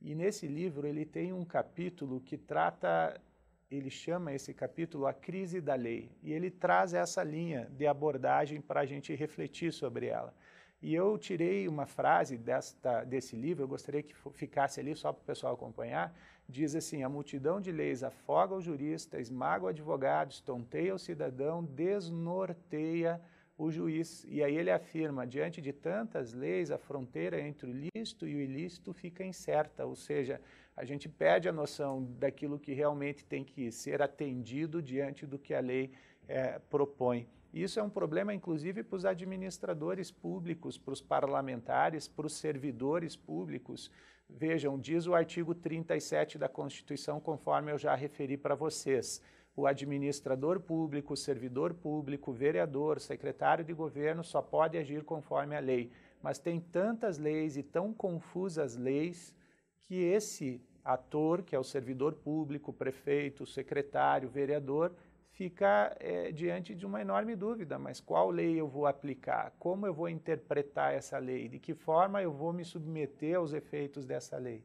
e nesse livro ele tem um capítulo que trata, ele chama esse capítulo A Crise da Lei, e ele traz essa linha de abordagem para a gente refletir sobre ela. E eu tirei uma frase desta, desse livro, eu gostaria que ficasse ali só para o pessoal acompanhar. Diz assim: A multidão de leis afoga o jurista, esmaga o advogado, estonteia o cidadão, desnorteia o juiz. E aí ele afirma: diante de tantas leis, a fronteira entre o lícito e o ilícito fica incerta, ou seja, a gente perde a noção daquilo que realmente tem que ser atendido diante do que a lei é, propõe. Isso é um problema, inclusive, para os administradores públicos, para os parlamentares, para os servidores públicos. Vejam, diz o artigo 37 da Constituição, conforme eu já referi para vocês o administrador público, o servidor público, o vereador, o secretário de governo só pode agir conforme a lei. Mas tem tantas leis e tão confusas leis que esse ator, que é o servidor público, o prefeito, o secretário, o vereador, fica é, diante de uma enorme dúvida: mas qual lei eu vou aplicar? Como eu vou interpretar essa lei? De que forma eu vou me submeter aos efeitos dessa lei?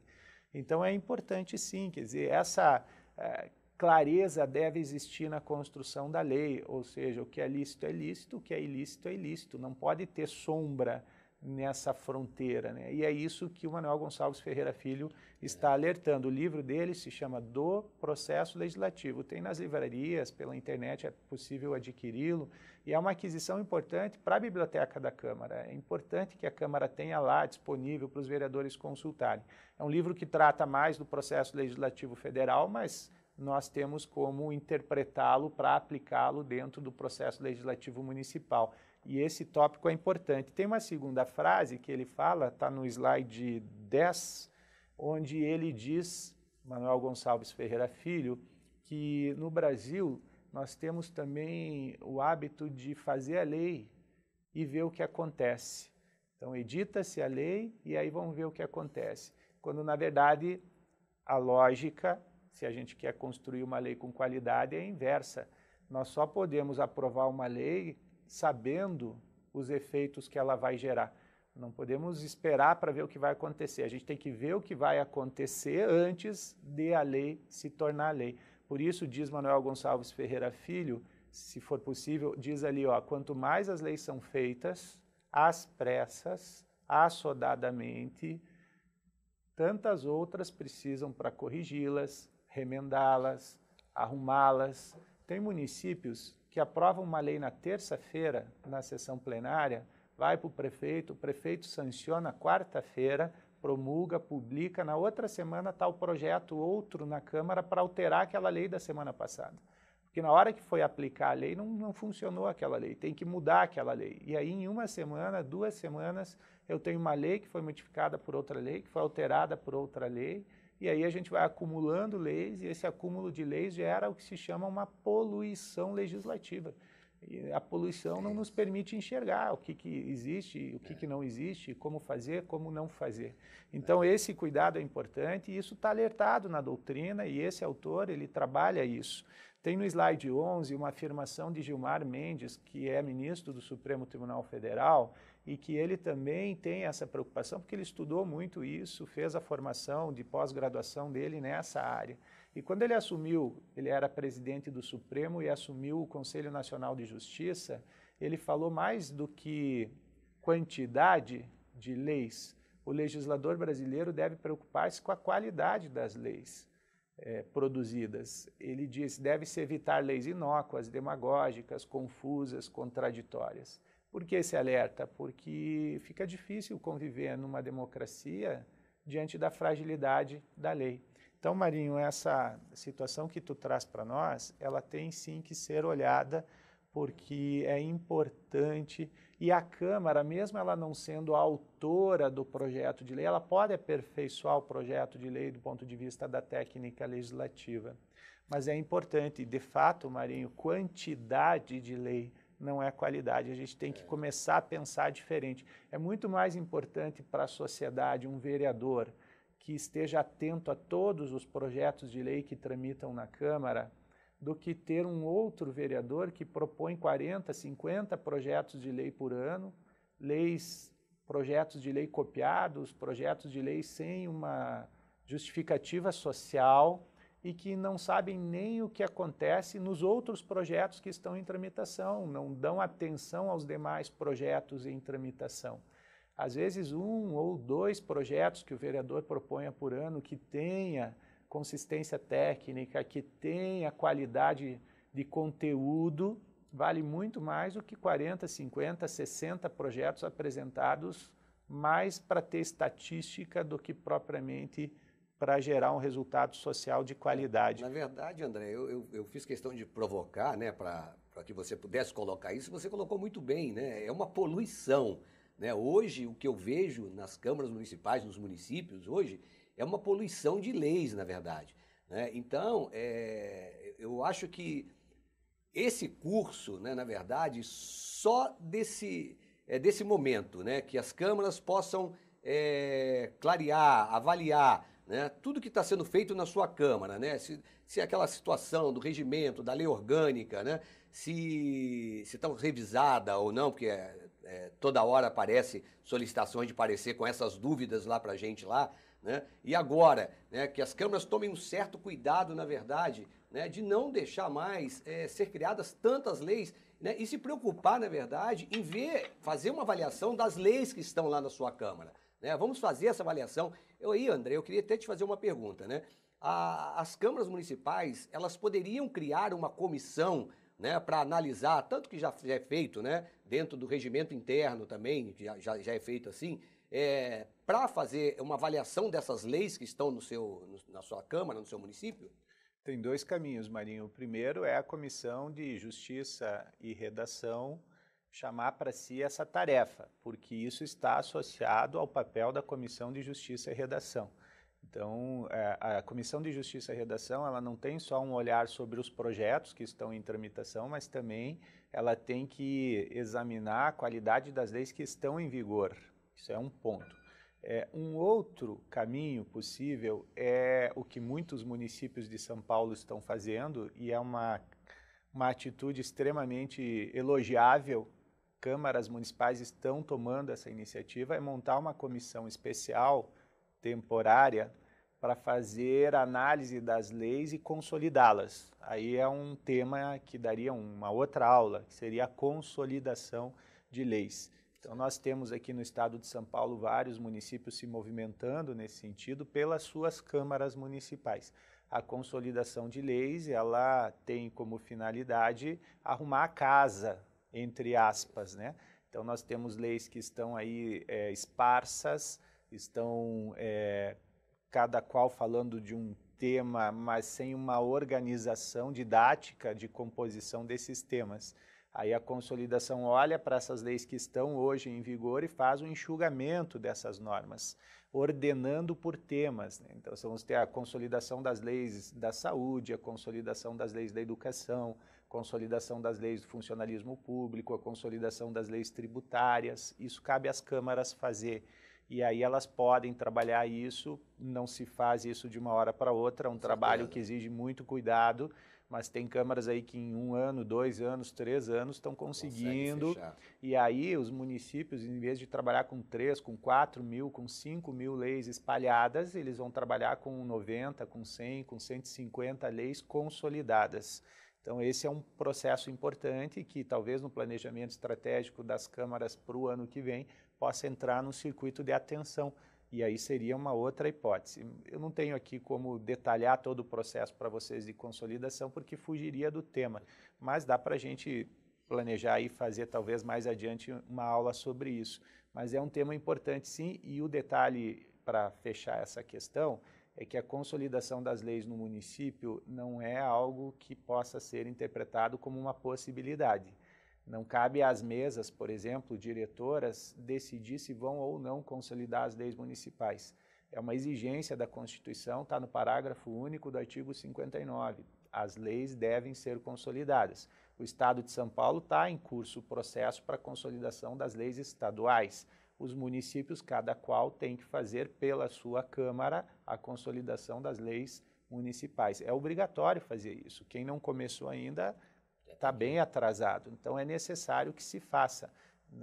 Então é importante sim, quer dizer, essa. É, clareza deve existir na construção da lei, ou seja, o que é lícito é lícito, o que é ilícito é ilícito, não pode ter sombra nessa fronteira. Né? E é isso que o Manuel Gonçalves Ferreira Filho está alertando. O livro dele se chama Do Processo Legislativo. Tem nas livrarias, pela internet é possível adquiri-lo. E é uma aquisição importante para a biblioteca da Câmara. É importante que a Câmara tenha lá disponível para os vereadores consultarem. É um livro que trata mais do processo legislativo federal, mas nós temos como interpretá-lo para aplicá-lo dentro do processo legislativo municipal. E esse tópico é importante. Tem uma segunda frase que ele fala, está no slide 10, onde ele diz, Manuel Gonçalves Ferreira Filho, que no Brasil nós temos também o hábito de fazer a lei e ver o que acontece. Então, edita-se a lei e aí vamos ver o que acontece. Quando, na verdade, a lógica se a gente quer construir uma lei com qualidade, é inversa. Nós só podemos aprovar uma lei sabendo os efeitos que ela vai gerar. Não podemos esperar para ver o que vai acontecer. A gente tem que ver o que vai acontecer antes de a lei se tornar lei. Por isso, diz Manuel Gonçalves Ferreira Filho, se for possível, diz ali: ó, quanto mais as leis são feitas, às pressas, assodadamente, tantas outras precisam para corrigi-las, remendá-las, arrumá-las. Tem municípios que aprovam uma lei na terça-feira, na sessão plenária, vai para o prefeito, o prefeito sanciona quarta-feira, promulga, publica, na outra semana está o projeto outro na Câmara para alterar aquela lei da semana passada. Porque na hora que foi aplicar a lei, não, não funcionou aquela lei, tem que mudar aquela lei. E aí, em uma semana, duas semanas, eu tenho uma lei que foi modificada por outra lei, que foi alterada por outra lei, e aí a gente vai acumulando leis e esse acúmulo de leis gera o que se chama uma poluição legislativa. E a poluição não nos permite enxergar o que, que existe, o que, que não existe, como fazer, como não fazer. Então esse cuidado é importante e isso está alertado na doutrina e esse autor ele trabalha isso. Tem no slide 11 uma afirmação de Gilmar Mendes, que é ministro do Supremo Tribunal Federal, e que ele também tem essa preocupação, porque ele estudou muito isso, fez a formação de pós-graduação dele nessa área. E quando ele assumiu, ele era presidente do Supremo e assumiu o Conselho Nacional de Justiça, ele falou mais do que quantidade de leis. O legislador brasileiro deve preocupar-se com a qualidade das leis. É, produzidas. Ele diz deve-se evitar leis inócuas, demagógicas, confusas, contraditórias. Por que esse alerta? Porque fica difícil conviver numa democracia diante da fragilidade da lei. Então, Marinho, essa situação que tu traz para nós, ela tem sim que ser olhada porque é importante e a Câmara, mesmo ela não sendo a autora do projeto de lei, ela pode aperfeiçoar o projeto de lei do ponto de vista da técnica legislativa. Mas é importante, de fato, Marinho, quantidade de lei não é qualidade. A gente tem que é. começar a pensar diferente. É muito mais importante para a sociedade um vereador que esteja atento a todos os projetos de lei que tramitam na Câmara do que ter um outro vereador que propõe 40, 50 projetos de lei por ano, leis, projetos de lei copiados, projetos de lei sem uma justificativa social e que não sabem nem o que acontece nos outros projetos que estão em tramitação, não dão atenção aos demais projetos em tramitação. Às vezes, um ou dois projetos que o vereador proponha por ano que tenha consistência técnica, que tenha qualidade de conteúdo, vale muito mais do que 40, 50, 60 projetos apresentados mais para ter estatística do que propriamente para gerar um resultado social de qualidade. Na verdade, André, eu, eu, eu fiz questão de provocar, né, para que você pudesse colocar isso, você colocou muito bem, né? É uma poluição. Né? Hoje, o que eu vejo nas câmaras municipais, nos municípios, hoje, é uma poluição de leis, na verdade. Né? Então, é, eu acho que esse curso, né, na verdade, só desse, é, desse momento, né, que as câmaras possam é, clarear, avaliar né? tudo que está sendo feito na sua Câmara, né? se, se é aquela situação do regimento, da lei orgânica, né? se está revisada ou não, porque é, é, toda hora aparece solicitações de parecer com essas dúvidas lá para a gente lá, né? E agora, né, que as câmaras tomem um certo cuidado, na verdade, né, de não deixar mais é, ser criadas tantas leis né? e se preocupar, na verdade, em ver, fazer uma avaliação das leis que estão lá na sua Câmara. Né? Vamos fazer essa avaliação eu aí, André, eu queria até te fazer uma pergunta, né? A, as câmaras municipais, elas poderiam criar uma comissão né, para analisar, tanto que já, já, é feito, né, dentro do regimento interno também, já, já, já é feito assim, é, para fazer uma avaliação dessas leis que estão no seu, no, na sua Câmara, no seu município? Tem dois caminhos, Marinho. O primeiro é a Comissão de Justiça e Redação chamar para si essa tarefa, porque isso está associado ao papel da Comissão de Justiça e Redação. Então, é, a Comissão de Justiça e Redação, ela não tem só um olhar sobre os projetos que estão em tramitação, mas também ela tem que examinar a qualidade das leis que estão em vigor. Isso é um ponto. É, um outro caminho possível é o que muitos municípios de São Paulo estão fazendo e é uma, uma atitude extremamente elogiável câmaras municipais estão tomando essa iniciativa, é montar uma comissão especial, temporária, para fazer análise das leis e consolidá-las. Aí é um tema que daria uma outra aula, que seria a consolidação de leis. Então, nós temos aqui no estado de São Paulo vários municípios se movimentando nesse sentido pelas suas câmaras municipais. A consolidação de leis, ela tem como finalidade arrumar a casa entre aspas, né? Então nós temos leis que estão aí é, esparsas, estão é, cada qual falando de um tema, mas sem uma organização didática de composição desses temas. Aí a consolidação olha para essas leis que estão hoje em vigor e faz o um enxugamento dessas normas, ordenando por temas. Né? Então, vamos ter a consolidação das leis da saúde, a consolidação das leis da educação, consolidação das leis do funcionalismo público, a consolidação das leis tributárias. Isso cabe às câmaras fazer. E aí elas podem trabalhar isso, não se faz isso de uma hora para outra, é um trabalho que exige muito cuidado, mas tem câmaras aí que em um ano, dois anos, três anos estão conseguindo. E aí os municípios, em vez de trabalhar com três, com quatro mil, com cinco mil leis espalhadas, eles vão trabalhar com 90, com 100, com 150 leis consolidadas. Então, esse é um processo importante que talvez no planejamento estratégico das câmaras para o ano que vem possa entrar no circuito de atenção. E aí seria uma outra hipótese. Eu não tenho aqui como detalhar todo o processo para vocês de consolidação, porque fugiria do tema, mas dá para a gente planejar e fazer talvez mais adiante uma aula sobre isso. Mas é um tema importante sim, e o detalhe para fechar essa questão é que a consolidação das leis no município não é algo que possa ser interpretado como uma possibilidade. Não cabe às mesas, por exemplo, diretoras, decidir se vão ou não consolidar as leis municipais. É uma exigência da Constituição, está no parágrafo único do artigo 59. As leis devem ser consolidadas. O Estado de São Paulo está em curso o processo para consolidação das leis estaduais os municípios, cada qual tem que fazer pela sua Câmara a consolidação das leis municipais. É obrigatório fazer isso. Quem não começou ainda está bem atrasado. Então, é necessário que se faça.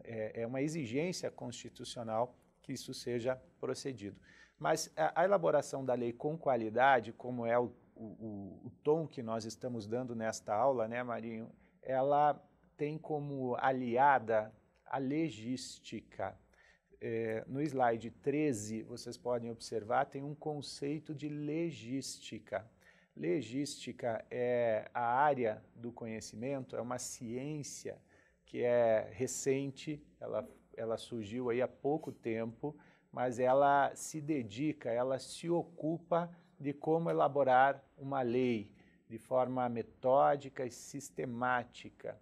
É, é uma exigência constitucional que isso seja procedido. Mas a elaboração da lei com qualidade, como é o, o, o tom que nós estamos dando nesta aula, né, Marinho? Ela tem como aliada a legística é, no slide 13, vocês podem observar, tem um conceito de legística. Legística é a área do conhecimento, é uma ciência que é recente, ela, ela surgiu aí há pouco tempo, mas ela se dedica, ela se ocupa de como elaborar uma lei de forma metódica e sistemática.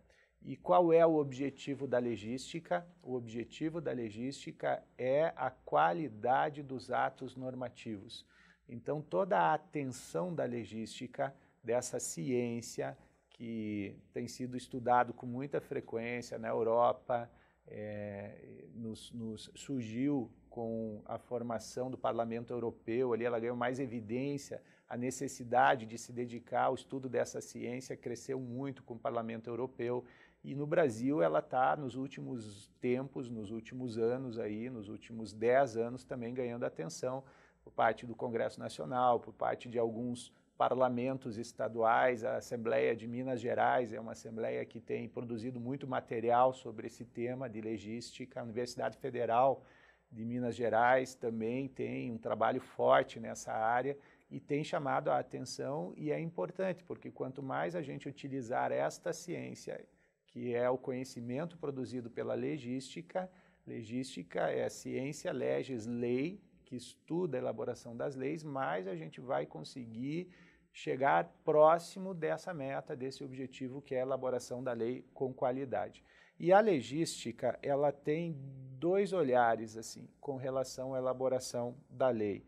E qual é o objetivo da legística? O objetivo da legística é a qualidade dos atos normativos. Então, toda a atenção da legística, dessa ciência que tem sido estudado com muita frequência na Europa, é, nos, nos surgiu com a formação do Parlamento Europeu, ali ela ganhou mais evidência, a necessidade de se dedicar ao estudo dessa ciência cresceu muito com o Parlamento Europeu e no Brasil ela está nos últimos tempos, nos últimos anos aí, nos últimos 10 anos também ganhando atenção por parte do Congresso Nacional, por parte de alguns parlamentos estaduais, a Assembleia de Minas Gerais é uma assembleia que tem produzido muito material sobre esse tema de legística, a Universidade Federal de Minas Gerais também tem um trabalho forte nessa área e tem chamado a atenção e é importante, porque quanto mais a gente utilizar esta ciência que é o conhecimento produzido pela legística. Legística é a ciência, leges, lei, que estuda a elaboração das leis, mas a gente vai conseguir chegar próximo dessa meta, desse objetivo que é a elaboração da lei com qualidade. E a legística, ela tem dois olhares assim com relação à elaboração da lei.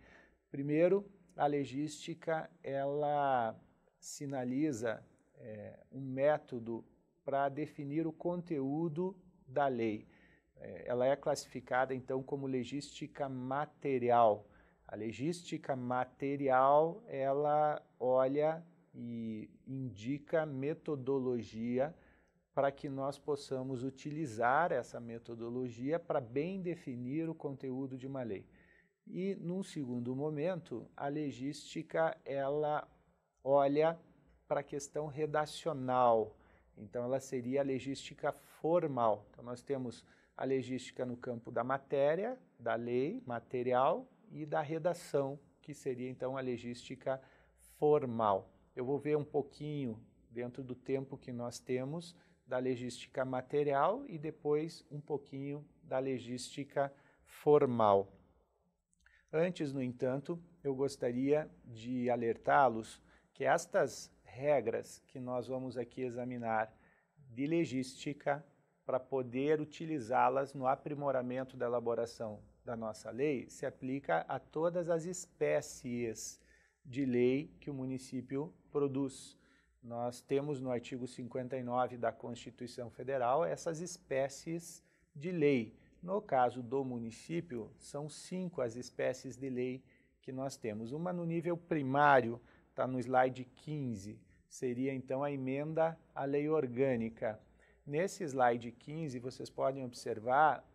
Primeiro, a legística, ela sinaliza é, um método para definir o conteúdo da lei. É, ela é classificada então como legística material. A legística material, ela olha e indica metodologia para que nós possamos utilizar essa metodologia para bem definir o conteúdo de uma lei. E, num segundo momento, a legística ela olha para a questão redacional, então, ela seria a legística formal. Então, nós temos a legística no campo da matéria, da lei, material e da redação, que seria então a legística formal. Eu vou ver um pouquinho, dentro do tempo que nós temos, da legística material e depois um pouquinho da legística formal. Antes, no entanto, eu gostaria de alertá-los que estas regras que nós vamos aqui examinar de legística para poder utilizá-las no aprimoramento da elaboração da nossa lei se aplica a todas as espécies de lei que o município produz. Nós temos no artigo 59 da Constituição Federal essas espécies de lei. No caso do município, são cinco as espécies de lei que nós temos. Uma no nível primário, está no slide 15, seria então a emenda à lei orgânica. Nesse slide 15, vocês podem observar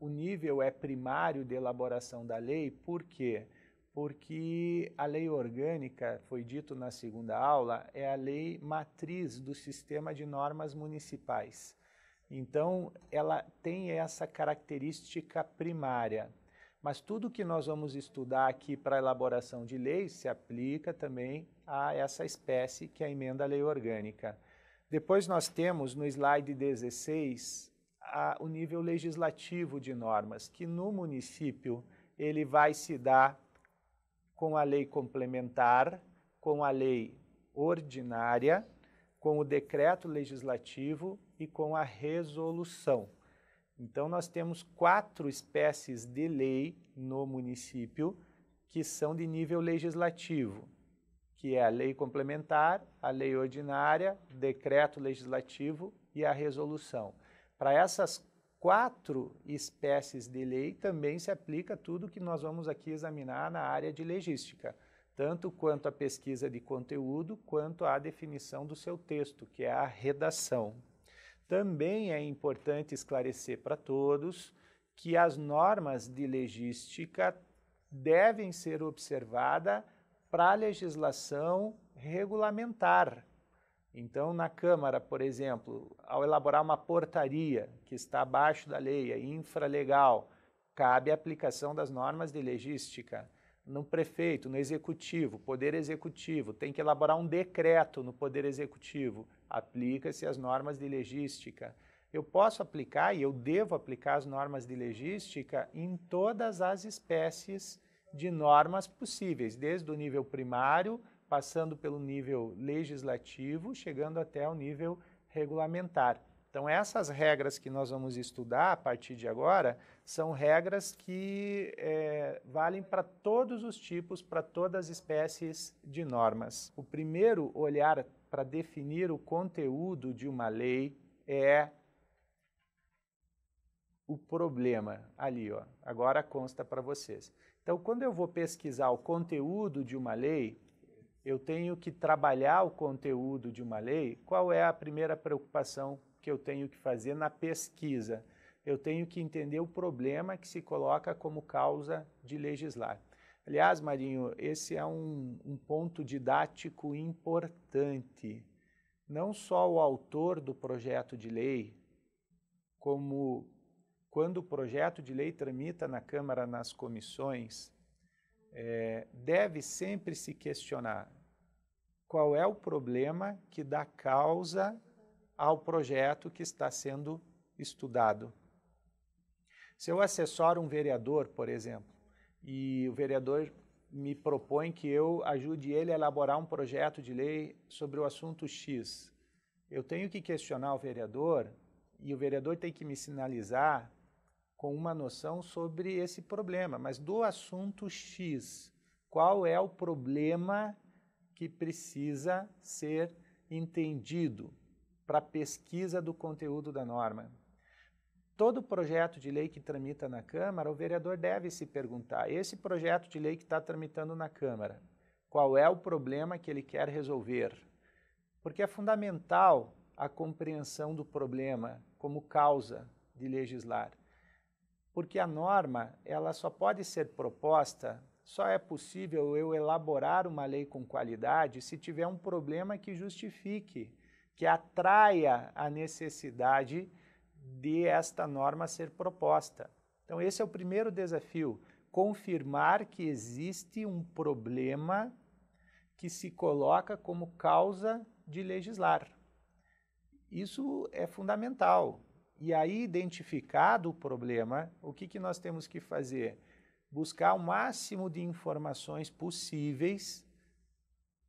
o nível é primário de elaboração da lei, por quê? Porque a lei orgânica, foi dito na segunda aula, é a lei matriz do sistema de normas municipais. Então, ela tem essa característica primária. Mas tudo que nós vamos estudar aqui para elaboração de leis se aplica também a essa espécie que é a emenda à lei orgânica. Depois nós temos no slide 16 a, o nível legislativo de normas, que no município ele vai se dar com a lei complementar, com a lei ordinária, com o decreto legislativo e com a resolução. Então, nós temos quatro espécies de lei no município que são de nível legislativo, que é a lei complementar, a lei ordinária, decreto legislativo e a resolução. Para essas quatro espécies de lei também se aplica tudo que nós vamos aqui examinar na área de legística, tanto quanto a pesquisa de conteúdo, quanto a definição do seu texto, que é a redação. Também é importante esclarecer para todos que as normas de legística devem ser observadas para a legislação regulamentar. Então, na Câmara, por exemplo, ao elaborar uma portaria que está abaixo da lei, é infralegal, cabe a aplicação das normas de legística. No prefeito, no executivo, poder executivo, tem que elaborar um decreto no poder executivo aplica-se as normas de legística. Eu posso aplicar e eu devo aplicar as normas de legística em todas as espécies de normas possíveis, desde o nível primário, passando pelo nível legislativo, chegando até o nível regulamentar. Então, essas regras que nós vamos estudar a partir de agora são regras que é, valem para todos os tipos, para todas as espécies de normas. O primeiro olhar para definir o conteúdo de uma lei é o problema ali, ó. Agora consta para vocês. Então, quando eu vou pesquisar o conteúdo de uma lei, eu tenho que trabalhar o conteúdo de uma lei. Qual é a primeira preocupação que eu tenho que fazer na pesquisa? Eu tenho que entender o problema que se coloca como causa de legislar. Aliás, Marinho, esse é um, um ponto didático importante. Não só o autor do projeto de lei, como quando o projeto de lei tramita na Câmara, nas comissões, é, deve sempre se questionar qual é o problema que dá causa ao projeto que está sendo estudado. Se eu assessoro um vereador, por exemplo, e o vereador me propõe que eu ajude ele a elaborar um projeto de lei sobre o assunto X. Eu tenho que questionar o vereador e o vereador tem que me sinalizar com uma noção sobre esse problema, mas do assunto X. Qual é o problema que precisa ser entendido para pesquisa do conteúdo da norma? Todo projeto de lei que tramita na Câmara, o vereador deve se perguntar: esse projeto de lei que está tramitando na Câmara, qual é o problema que ele quer resolver? Porque é fundamental a compreensão do problema como causa de legislar. Porque a norma, ela só pode ser proposta, só é possível eu elaborar uma lei com qualidade se tiver um problema que justifique, que atraia a necessidade de esta norma ser proposta. Então, esse é o primeiro desafio: confirmar que existe um problema que se coloca como causa de legislar. Isso é fundamental. E aí, identificado o problema, o que, que nós temos que fazer? Buscar o máximo de informações possíveis,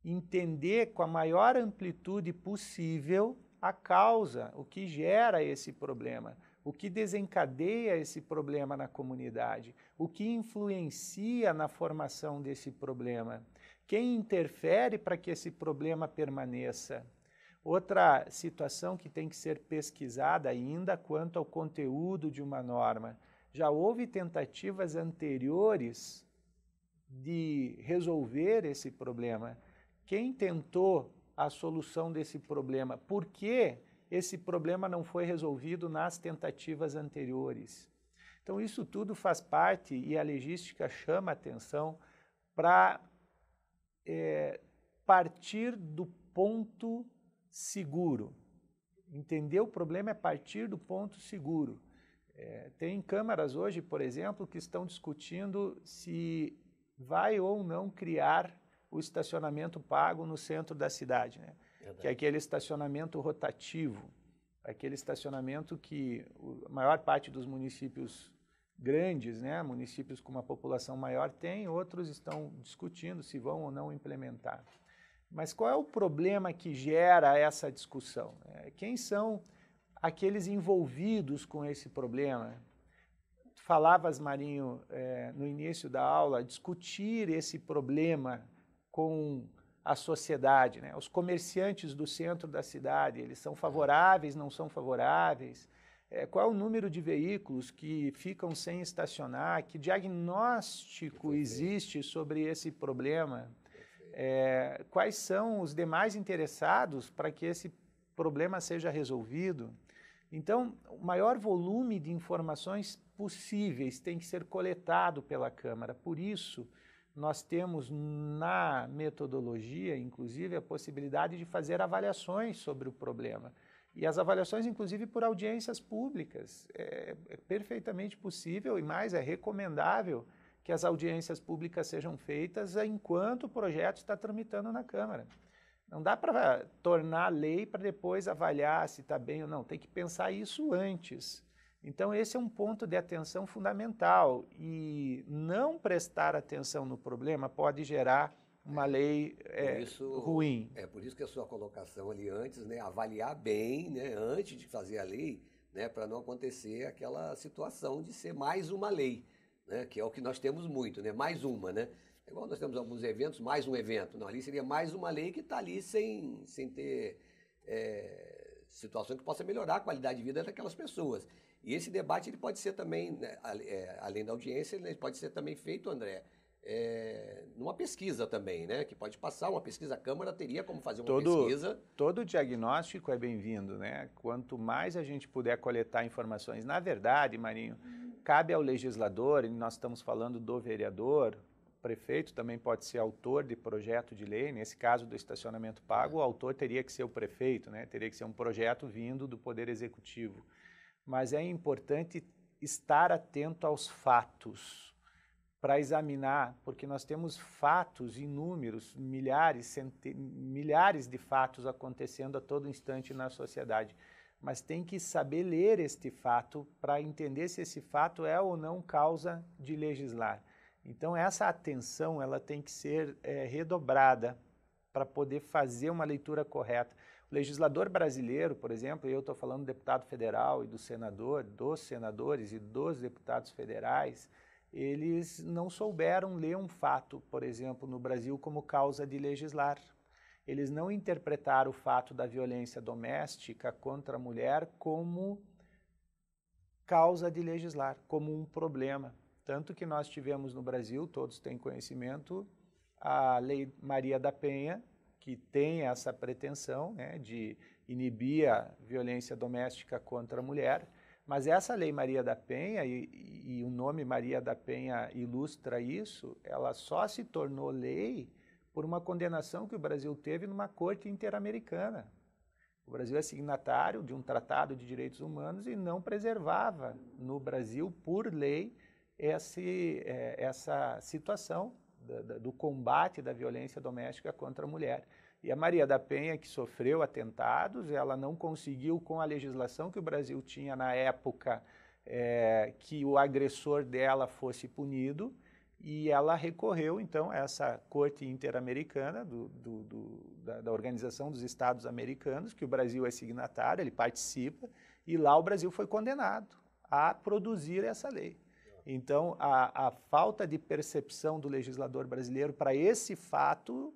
entender com a maior amplitude possível a causa, o que gera esse problema, o que desencadeia esse problema na comunidade, o que influencia na formação desse problema, quem interfere para que esse problema permaneça. Outra situação que tem que ser pesquisada ainda quanto ao conteúdo de uma norma. Já houve tentativas anteriores de resolver esse problema. Quem tentou a solução desse problema. Por que esse problema não foi resolvido nas tentativas anteriores? Então, isso tudo faz parte e a legística chama a atenção para é, partir do ponto seguro. Entender o problema é partir do ponto seguro. É, tem câmaras hoje, por exemplo, que estão discutindo se vai ou não criar o estacionamento pago no centro da cidade, né? que é aquele estacionamento rotativo, aquele estacionamento que a maior parte dos municípios grandes, né, municípios com uma população maior tem, outros estão discutindo se vão ou não implementar. Mas qual é o problema que gera essa discussão? É, quem são aqueles envolvidos com esse problema? Falavas, Marinho, é, no início da aula, discutir esse problema com a sociedade, né? Os comerciantes do centro da cidade, eles são favoráveis, não são favoráveis? É, qual é o número de veículos que ficam sem estacionar? Que diagnóstico existe sobre esse problema? É, quais são os demais interessados para que esse problema seja resolvido? Então, o maior volume de informações possíveis tem que ser coletado pela Câmara. Por isso, nós temos na metodologia, inclusive, a possibilidade de fazer avaliações sobre o problema. E as avaliações, inclusive, por audiências públicas. É, é perfeitamente possível e mais, é recomendável que as audiências públicas sejam feitas enquanto o projeto está tramitando na Câmara. Não dá para tornar lei para depois avaliar se está bem ou não. Tem que pensar isso antes. Então, esse é um ponto de atenção fundamental e não prestar atenção no problema pode gerar uma é, lei é, isso, ruim. É por isso que a sua colocação ali antes, né, avaliar bem, né, antes de fazer a lei, né, para não acontecer aquela situação de ser mais uma lei, né, que é o que nós temos muito, né, mais uma, né. É igual nós temos alguns eventos, mais um evento. Não, ali seria mais uma lei que está ali sem, sem ter é, situação que possa melhorar a qualidade de vida daquelas pessoas. E esse debate ele pode ser também, né, é, além da audiência, ele pode ser também feito, André, é, numa pesquisa também, né? Que pode passar uma pesquisa. A Câmara teria como fazer uma todo, pesquisa. Todo diagnóstico é bem-vindo, né? Quanto mais a gente puder coletar informações. Na verdade, Marinho, cabe ao legislador, e nós estamos falando do vereador, prefeito também pode ser autor de projeto de lei, nesse caso do estacionamento pago, o autor teria que ser o prefeito, né? teria que ser um projeto vindo do Poder Executivo mas é importante estar atento aos fatos para examinar, porque nós temos fatos inúmeros, milhares, centen... milhares de fatos acontecendo a todo instante na sociedade. Mas tem que saber ler este fato para entender se esse fato é ou não causa de legislar. Então essa atenção ela tem que ser é, redobrada para poder fazer uma leitura correta. O legislador brasileiro, por exemplo, e eu estou falando do deputado federal e do senador, dos senadores e dos deputados federais, eles não souberam ler um fato, por exemplo, no Brasil como causa de legislar. Eles não interpretaram o fato da violência doméstica contra a mulher como causa de legislar, como um problema. Tanto que nós tivemos no Brasil, todos têm conhecimento, a Lei Maria da Penha, que tem essa pretensão né, de inibir a violência doméstica contra a mulher, mas essa lei Maria da Penha, e, e, o nome Maria da Penha ilustra isso, ela só se tornou lei por uma condenação que o Brasil teve numa corte interamericana. O Brasil é signatário de um tratado de direitos humanos e não preservava no Brasil, por lei, esse, eh, essa situação da, do combate da violência doméstica contra a mulher. E a Maria da Penha, que sofreu atentados, ela não conseguiu, com a legislação que o Brasil tinha na época, é, que o agressor dela fosse punido, e ela recorreu, então, a essa Corte Interamericana do, do, do, da, da, Organização dos Estados Americanos, que o Brasil é signatário, ele participa, e lá o Brasil foi condenado a produzir essa lei. Então, a, a falta de percepção do legislador brasileiro para esse fato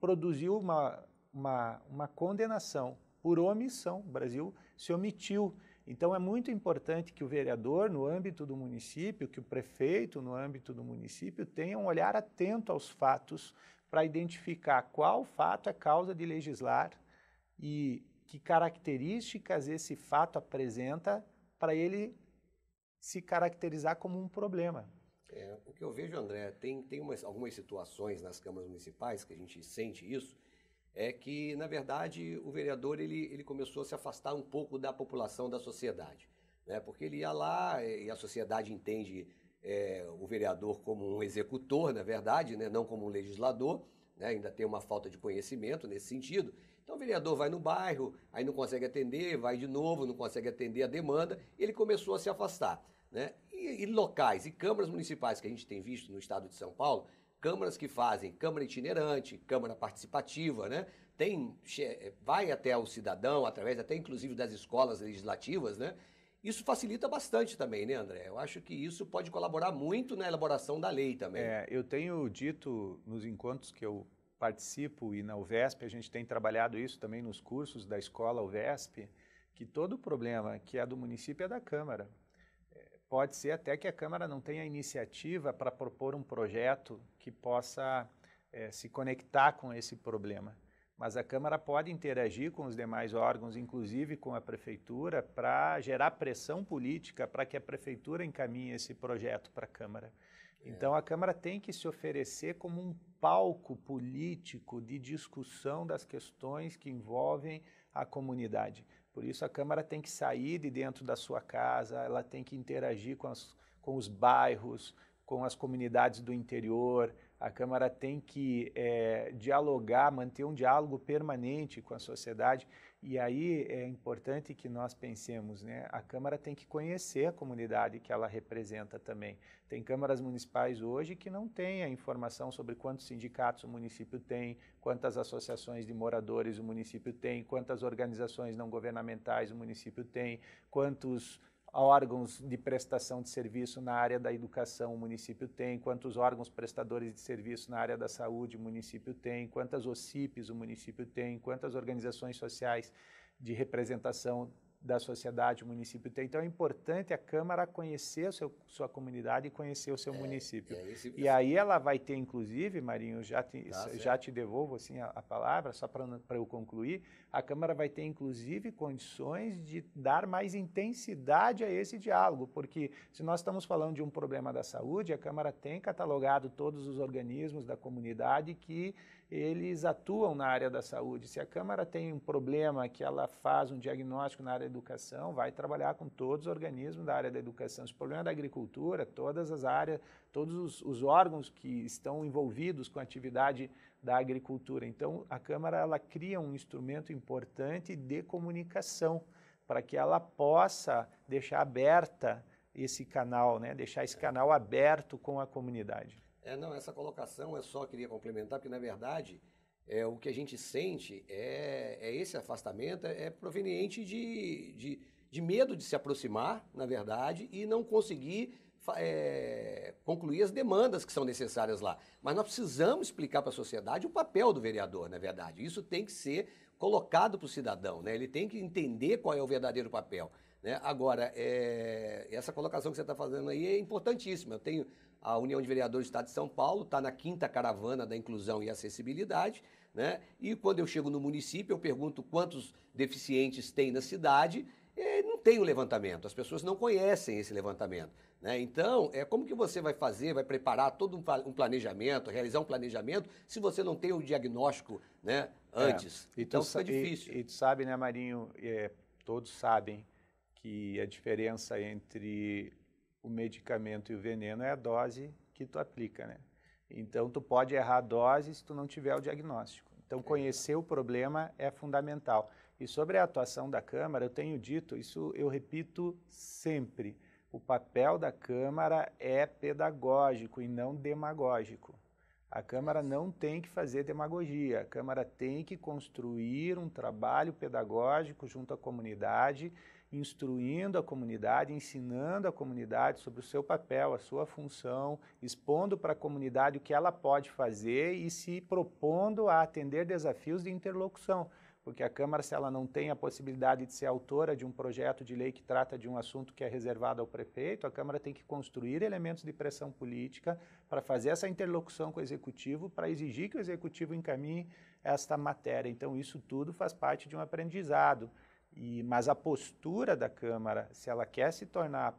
produziu uma, uma, uma condenação por omissão. O Brasil se omitiu. Então, é muito importante que o vereador, no âmbito do município, que o prefeito, no âmbito do município, tenha um olhar atento aos fatos para identificar qual fato é causa de legislar e que características esse fato apresenta para ele se caracterizar como um problema. É, o que eu vejo, André, tem, tem umas, algumas situações nas câmaras municipais que a gente sente isso, é que, na verdade, o vereador ele, ele começou a se afastar um pouco da população, da sociedade. Né? Porque ele ia lá eh, e a sociedade entende é, o vereador como um executor, na verdade, né? não como um legislador. Né? Ainda tem uma falta de conhecimento nesse sentido. Então, o vereador vai no bairro, aí não consegue atender, vai de novo, não consegue atender a demanda. Ele começou a se afastar né? E, e, locais e câmaras municipais que a gente tem visto no estado de São Paulo, câmaras que fazem câmara itinerante, câmara participativa, né? Tem, eh, vai até o cidadão, através até inclusive das escolas legislativas, né? Isso facilita bastante também, né, André? Eu acho que isso pode colaborar muito na elaboração da lei também. É, eu tenho dito nos encontros que eu participo e na UVESP, a gente tem trabalhado isso também nos cursos da escola UVESP, que todo problema que é do município é da Câmara pode ser até que a Câmara não tenha iniciativa para propor um projeto que possa é, se conectar com esse problema. Mas a Câmara pode interagir com os demais órgãos, inclusive com a Prefeitura, para gerar pressão política para que a Prefeitura encaminhe esse projeto para a Câmara. É. Então a Câmara tem que se oferecer como um palco político de discussão das questões que envolvem a comunidade. Por isso a Câmara tem que sair de dentro da sua casa, ela tem que interagir com, as, com os bairros, com as comunidades do interior, a Câmara tem que é, dialogar, manter um diálogo permanente com a sociedade e aí é importante que nós pensemos, né? A Câmara tem que conhecer a comunidade que ela representa também. Tem câmaras municipais hoje que não têm a informação sobre quantos sindicatos o município tem, quantas associações de moradores o município tem, quantas organizações não governamentais o município tem, quantos órgãos de prestação de serviço na área da educação o município tem, quantos órgãos prestadores de serviço na área da saúde o município tem, quantas OCIPs o município tem, quantas organizações sociais de representação da sociedade o município tem. Então é importante a Câmara conhecer seu, sua comunidade e conhecer o seu é, município. É esse, e aí ela vai ter, inclusive, Marinho, já te, tá, já te devolvo assim, a, a palavra, só para eu concluir, a Câmara vai ter, inclusive, condições de dar mais intensidade a esse diálogo, porque se nós estamos falando de um problema da saúde, a Câmara tem catalogado todos os organismos da comunidade que eles atuam na área da saúde. Se a Câmara tem um problema que ela faz um diagnóstico na área da educação, vai trabalhar com todos os organismos da área da educação. Se o problema é da agricultura, todas as áreas, todos os, os órgãos que estão envolvidos com a atividade da agricultura. Então, a Câmara ela cria um instrumento importante de comunicação para que ela possa deixar aberta esse canal, né? deixar esse é. canal aberto com a comunidade. É, não, essa colocação eu só queria complementar, porque na verdade é, o que a gente sente é, é esse afastamento, é, é proveniente de, de, de, medo de se aproximar, na verdade, e não conseguir é, concluir as demandas que são necessárias lá. Mas nós precisamos explicar para a sociedade o papel do vereador, na verdade. Isso tem que ser colocado para o cidadão, né? ele tem que entender qual é o verdadeiro papel. Né? Agora, é, essa colocação que você está fazendo aí é importantíssima. Eu tenho a União de Vereadores do Estado de São Paulo, está na quinta caravana da inclusão e acessibilidade, né? E quando eu chego no município, eu pergunto quantos deficientes tem na cidade, não tem o levantamento, as pessoas não conhecem esse levantamento. Né? Então, é como que você vai fazer, vai preparar todo um planejamento, realizar um planejamento, se você não tem o diagnóstico né, é, antes? É, então fica difícil. E, e, tu sabe, né, Marinho, é, todos sabem que a diferença entre o medicamento e o veneno é a dose que tu aplica, né? Então, tu pode errar a dose se tu não tiver o diagnóstico. Então, conhecer o problema é fundamental. E sobre a atuação da Câmara, eu tenho dito, isso eu repito sempre, o papel da Câmara é pedagógico e não demagógico. A Câmara não tem que fazer demagogia, a Câmara tem que construir um trabalho pedagógico junto à comunidade instruindo a comunidade, ensinando a comunidade sobre o seu papel, a sua função, expondo para a comunidade o que ela pode fazer e se propondo a atender desafios de interlocução. Porque a Câmara, se ela não tem a possibilidade de ser autora de um projeto de lei que trata de um assunto que é reservado ao prefeito, a Câmara tem que construir elementos de pressão política para fazer essa interlocução com o Executivo, para exigir que o Executivo encaminhe esta matéria. Então, isso tudo faz parte de um aprendizado. E, mas a postura da Câmara, se ela quer se tornar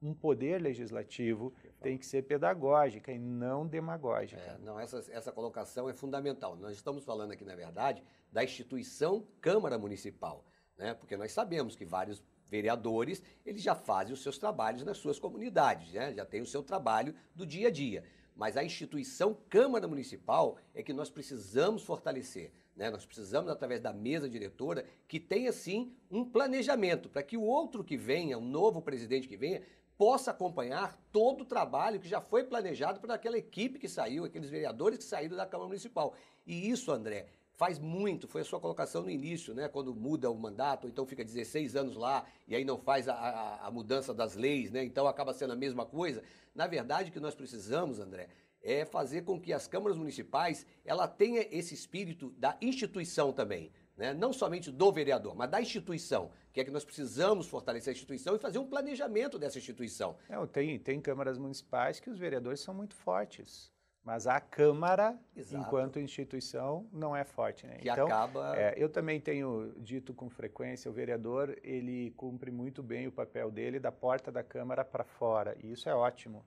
um poder legislativo tem que ser pedagógica e não demagógica. É, não, essa, essa colocação é fundamental. Nós estamos falando aqui, na verdade, da instituição Câmara Municipal, né? porque nós sabemos que vários vereadores eles já fazem os seus trabalhos nas suas comunidades, né? já tem o seu trabalho do dia a dia. Mas a instituição Câmara Municipal é que nós precisamos fortalecer. Né? Nós precisamos, através da mesa diretora, que tenha sim um planejamento para que o outro que venha, um novo presidente que venha, possa acompanhar todo o trabalho que já foi planejado por aquela equipe que saiu, aqueles vereadores que saíram da Câmara Municipal. E isso, André, faz muito, foi a sua colocação no início, né? Quando muda o mandato, então fica 16 anos lá e aí não faz a, a, a, mudança das leis, né? Então acaba sendo a mesma coisa. Na verdade, o que nós precisamos, André, é fazer com que as câmaras municipais ela tenha esse espírito da instituição também. Né? Não somente do vereador, mas da instituição, que é que nós precisamos fortalecer a instituição e fazer um planejamento dessa instituição. Não, é, tem, tem câmaras municipais que os vereadores são muito fortes. Mas a Câmara, Exato. enquanto instituição, não é forte. Né? Que então, acaba... É, eu também tenho dito com frequência, o vereador, ele cumpre muito bem o papel dele da porta da Câmara para fora, e isso é ótimo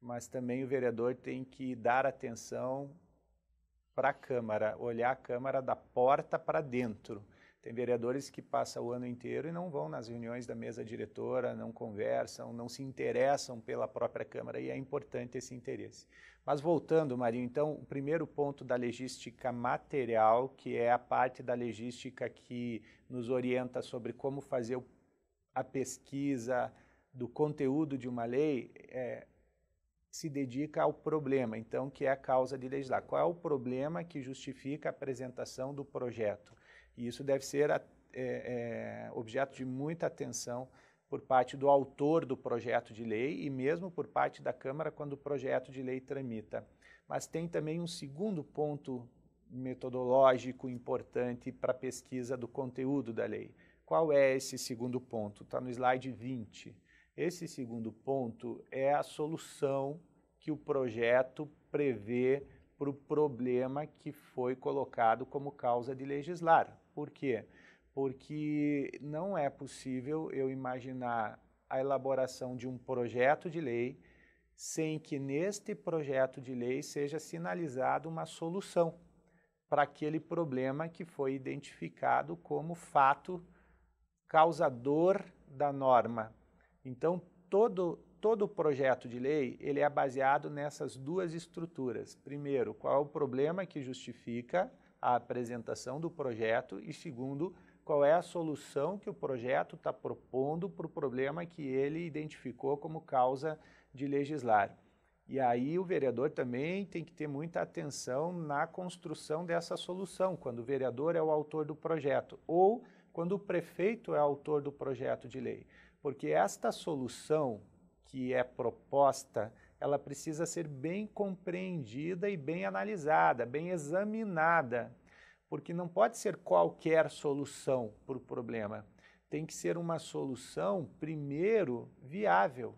mas também o vereador tem que dar atenção para a Câmara, olhar a Câmara da porta para dentro. Tem vereadores que passam o ano inteiro e não vão nas reuniões da mesa diretora, não conversam, não se interessam pela própria Câmara e é importante esse interesse. Mas voltando, Marinho, então, o primeiro ponto da logística material, que é a parte da logística que nos orienta sobre como fazer a pesquisa do conteúdo de uma lei, é, se dedica ao problema, então, que é a causa de legislar. Qual é o problema que justifica a apresentação do projeto? E isso deve ser é, é, objeto de muita atenção por parte do autor do projeto de lei e mesmo por parte da Câmara quando o projeto de lei tramita. Mas tem também um segundo ponto metodológico importante para a pesquisa do conteúdo da lei. Qual é esse segundo ponto? Está no slide 20 esse segundo ponto é a solução que o projeto prevê para o problema que foi colocado como causa de legislar. Por quê? Porque não é possível eu imaginar a elaboração de um projeto de lei sem que neste projeto de lei seja sinalizada uma solução para aquele problema que foi identificado como fato causador da norma então, todo, todo projeto de lei ele é baseado nessas duas estruturas. Primeiro, qual é o problema que justifica a apresentação do projeto e segundo, qual é a solução que o projeto está propondo para o problema que ele identificou como causa de legislar. E aí o vereador também tem que ter muita atenção na construção dessa solução, quando o vereador é o autor do projeto ou quando o prefeito é autor do projeto de lei porque esta solução que é proposta, ela precisa ser bem compreendida e bem analisada, bem examinada, porque não pode ser qualquer solução para o problema. Tem que ser uma solução, primeiro, viável.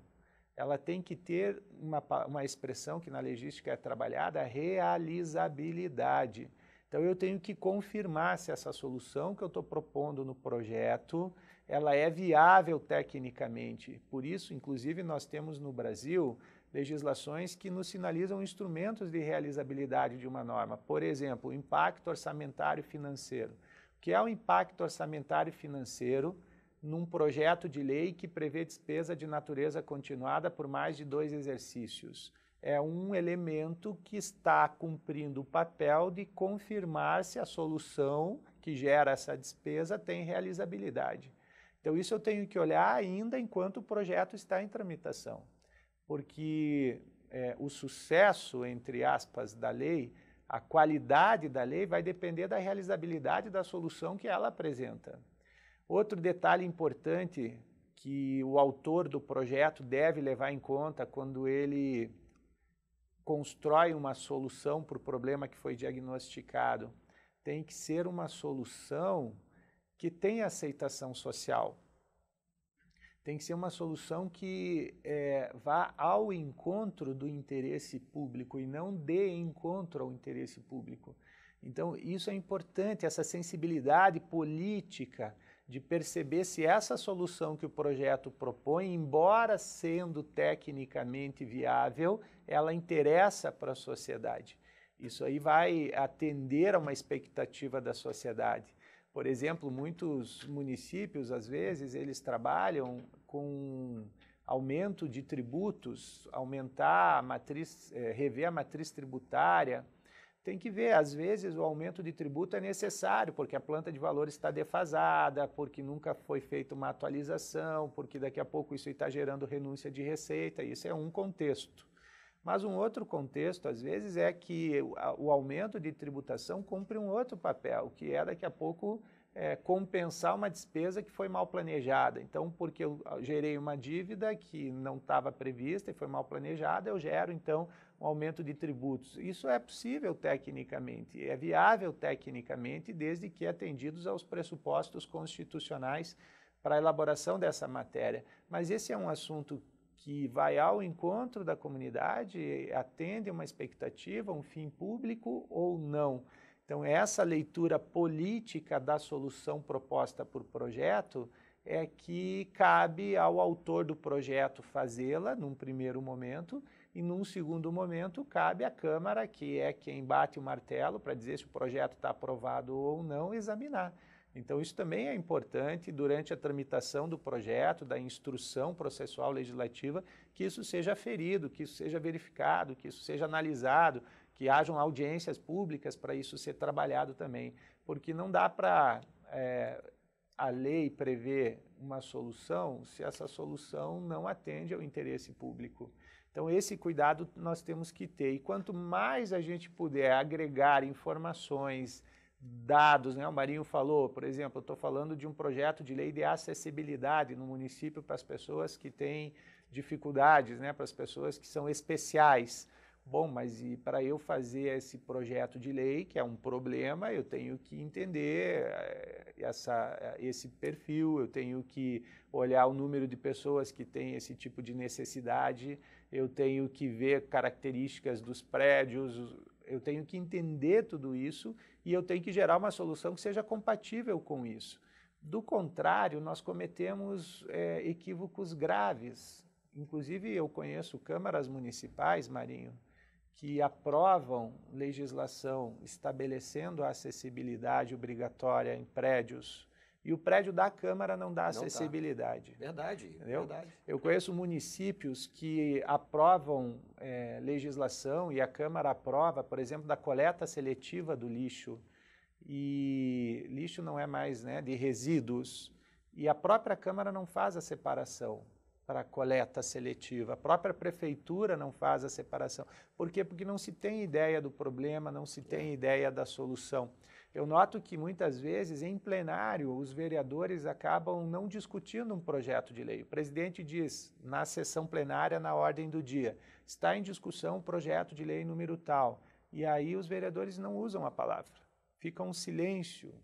Ela tem que ter uma, uma expressão que na logística é trabalhada, realizabilidade. Então eu tenho que confirmar se essa solução que eu estou propondo no projeto ela é viável tecnicamente. Por isso, inclusive, nós temos no Brasil legislações que nos sinalizam instrumentos de realizabilidade de uma norma. Por exemplo, o impacto orçamentário financeiro. O que é o impacto orçamentário financeiro num projeto de lei que prevê despesa de natureza continuada por mais de dois exercícios? é um elemento que está cumprindo o papel de confirmar se a solução que gera essa despesa tem realizabilidade. Então, isso eu tenho que olhar ainda enquanto o projeto está em tramitação, porque é, o sucesso, entre aspas, da lei, a qualidade da lei vai depender da realizabilidade da solução que ela apresenta. Outro detalhe importante que o autor do projeto deve levar em conta quando ele constrói uma solução para o problema que foi diagnosticado tem que ser uma solução que tenha aceitação social. Tem que ser uma solução que é, vá ao encontro do interesse público e não dê encontro ao interesse público. Então, isso é importante, essa sensibilidade política de perceber se essa solução que o projeto propõe, embora sendo tecnicamente viável, ela interessa para a sociedade. Isso aí vai atender a uma expectativa da sociedade. Por exemplo, muitos municípios, às vezes, eles trabalham com aumento de tributos, aumentar a matriz, eh, rever a matriz tributária. Tem que ver, às vezes o aumento de tributo é necessário, porque a planta de valores está defasada, porque nunca foi feita uma atualização, porque daqui a pouco isso está gerando renúncia de receita. Isso é um contexto. Mas um outro contexto, às vezes, é que o aumento de tributação cumpre um outro papel, que é daqui a pouco é, compensar uma despesa que foi mal planejada. Então, porque eu gerei uma dívida que não estava prevista e foi mal planejada, eu gero então um aumento de tributos. Isso é possível tecnicamente, é viável tecnicamente, desde que atendidos aos pressupostos constitucionais para a elaboração dessa matéria. Mas esse é um assunto que vai ao encontro da comunidade, atende uma expectativa, um fim público ou não. Então, essa leitura política da solução proposta por projeto é que cabe ao autor do projeto fazê-la num primeiro momento e num segundo momento cabe à Câmara, que é quem bate o martelo para dizer se o projeto está aprovado ou não, examinar. Então, isso também é importante durante a tramitação do projeto, da instrução processual legislativa, que isso seja aferido, que isso seja verificado, que isso seja analisado, que hajam audiências públicas para isso ser trabalhado também. Porque não dá para é, a lei prever uma solução se essa solução não atende ao interesse público. Então, esse cuidado nós temos que ter. E quanto mais a gente puder agregar informações, dados, né? O Marinho falou, por exemplo, eu estou falando de um projeto de lei de acessibilidade no município para as pessoas que têm dificuldades, né? Para as pessoas que são especiais. Bom, mas e para eu fazer esse projeto de lei, que é um problema, eu tenho que entender eh, essa, eh, esse perfil, eu tenho que olhar o número de pessoas que têm esse tipo de necessidade, eu tenho que ver características dos prédios, eu tenho que entender tudo isso e eu tenho que gerar uma solução que seja compatível com isso. Do contrário, nós cometemos é, equívocos graves. Inclusive, eu conheço câmaras municipais, Marinho, que aprovam legislação estabelecendo a acessibilidade obrigatória em prédios e o prédio da Câmara não dá não tá. acessibilidade. Tá. Verdade, entendeu? verdade. Eu conheço municípios que aprovam é, legislação e a Câmara aprova, por exemplo, da coleta seletiva do lixo. E lixo não é mais né, de resíduos. E a própria Câmara não faz a separação para coleta seletiva. A própria prefeitura não faz a separação. Por quê? Porque não se tem ideia do problema, não se tem é. ideia da solução. Eu noto que muitas vezes em plenário os vereadores acabam não discutindo um projeto de lei. O presidente diz na sessão plenária, na ordem do dia, está em discussão o projeto de lei número tal. E aí os vereadores não usam a palavra, fica um silêncio.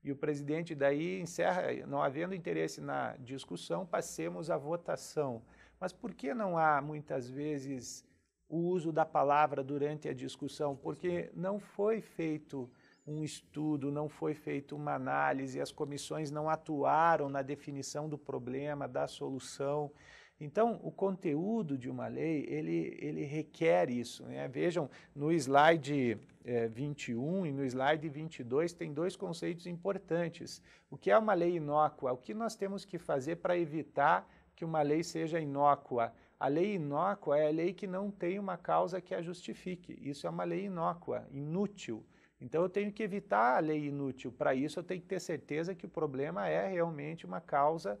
E o presidente daí encerra, não havendo interesse na discussão, passemos à votação. Mas por que não há muitas vezes o uso da palavra durante a discussão? Porque não foi feito um estudo, não foi feita uma análise, as comissões não atuaram na definição do problema, da solução. Então, o conteúdo de uma lei, ele, ele requer isso. Né? Vejam, no slide é, eh, 21 e no slide 22 tem dois conceitos importantes. O que é uma lei inócua? O que nós temos que fazer para evitar que uma lei seja inócua? A lei inócua é a lei que não tem uma causa que a justifique. Isso é uma lei inócua, inútil. Então eu tenho que evitar a lei inútil. Para isso eu tenho que ter certeza que o problema é realmente uma causa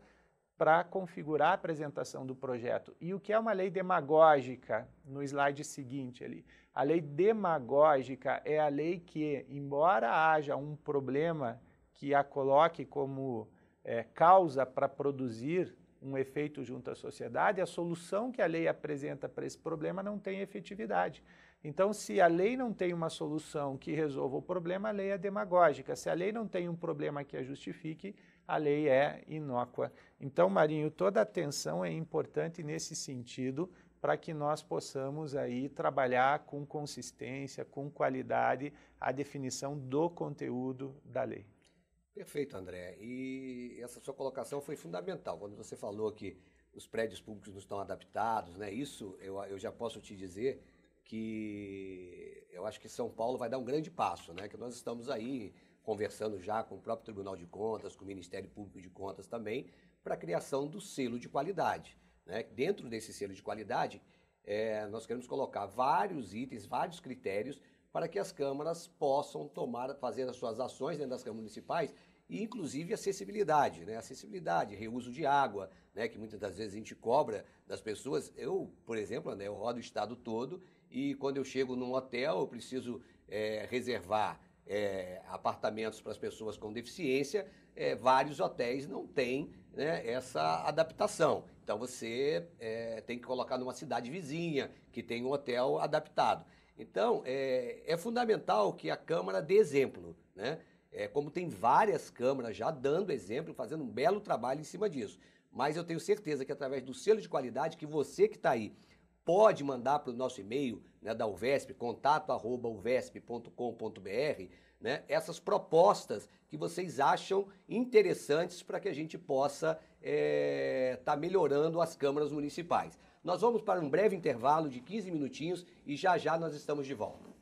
para configurar a apresentação do projeto. E o que é uma lei demagógica no slide seguinte ali? A lei demagógica é a lei que, embora haja um problema que a coloque como é, causa para produzir um efeito junto à sociedade, a solução que a lei apresenta para esse problema não tem efetividade. Então, se a lei não tem uma solução que resolva o problema, a lei é demagógica. Se a lei não tem um problema que a justifique, a lei é inócua. Então, Marinho, toda atenção é importante nesse sentido para que nós possamos aí trabalhar com consistência, com qualidade a definição do conteúdo da lei. Perfeito, André. E essa sua colocação foi fundamental. Quando você falou que os prédios públicos não estão adaptados, né? Isso eu, eu já posso te dizer que eu acho que São Paulo vai dar um grande passo, né? Que nós estamos aí conversando já com o próprio Tribunal de Contas, com o Ministério Público de Contas também, para a criação do selo de qualidade. Né? Dentro desse selo de qualidade, é, nós queremos colocar vários itens, vários critérios para que as câmaras possam tomar, fazer as suas ações dentro das câmaras municipais e inclusive acessibilidade, né? Acessibilidade, reuso de água, né? Que muitas das vezes a gente cobra das pessoas. Eu, por exemplo, né? Eu rodo o estado todo e quando eu chego num hotel, eu preciso é, reservar é, apartamentos para as pessoas com deficiência, é, vários hotéis não têm né, essa adaptação. Então você é, tem que colocar numa cidade vizinha que tem um hotel adaptado. Então é, é fundamental que a Câmara dê exemplo, né? É, como tem várias câmaras já dando exemplo, fazendo um belo trabalho em cima disso. Mas eu tenho certeza que através do selo de qualidade que você que está aí pode mandar para o nosso e-mail né, da UVESP, contato.uvesp.com.br, né, essas propostas que vocês acham interessantes para que a gente possa estar eh, é, tá melhorando as câmaras municipais. Nós vamos para um breve intervalo de 15 minutinhos e já já nós estamos de volta.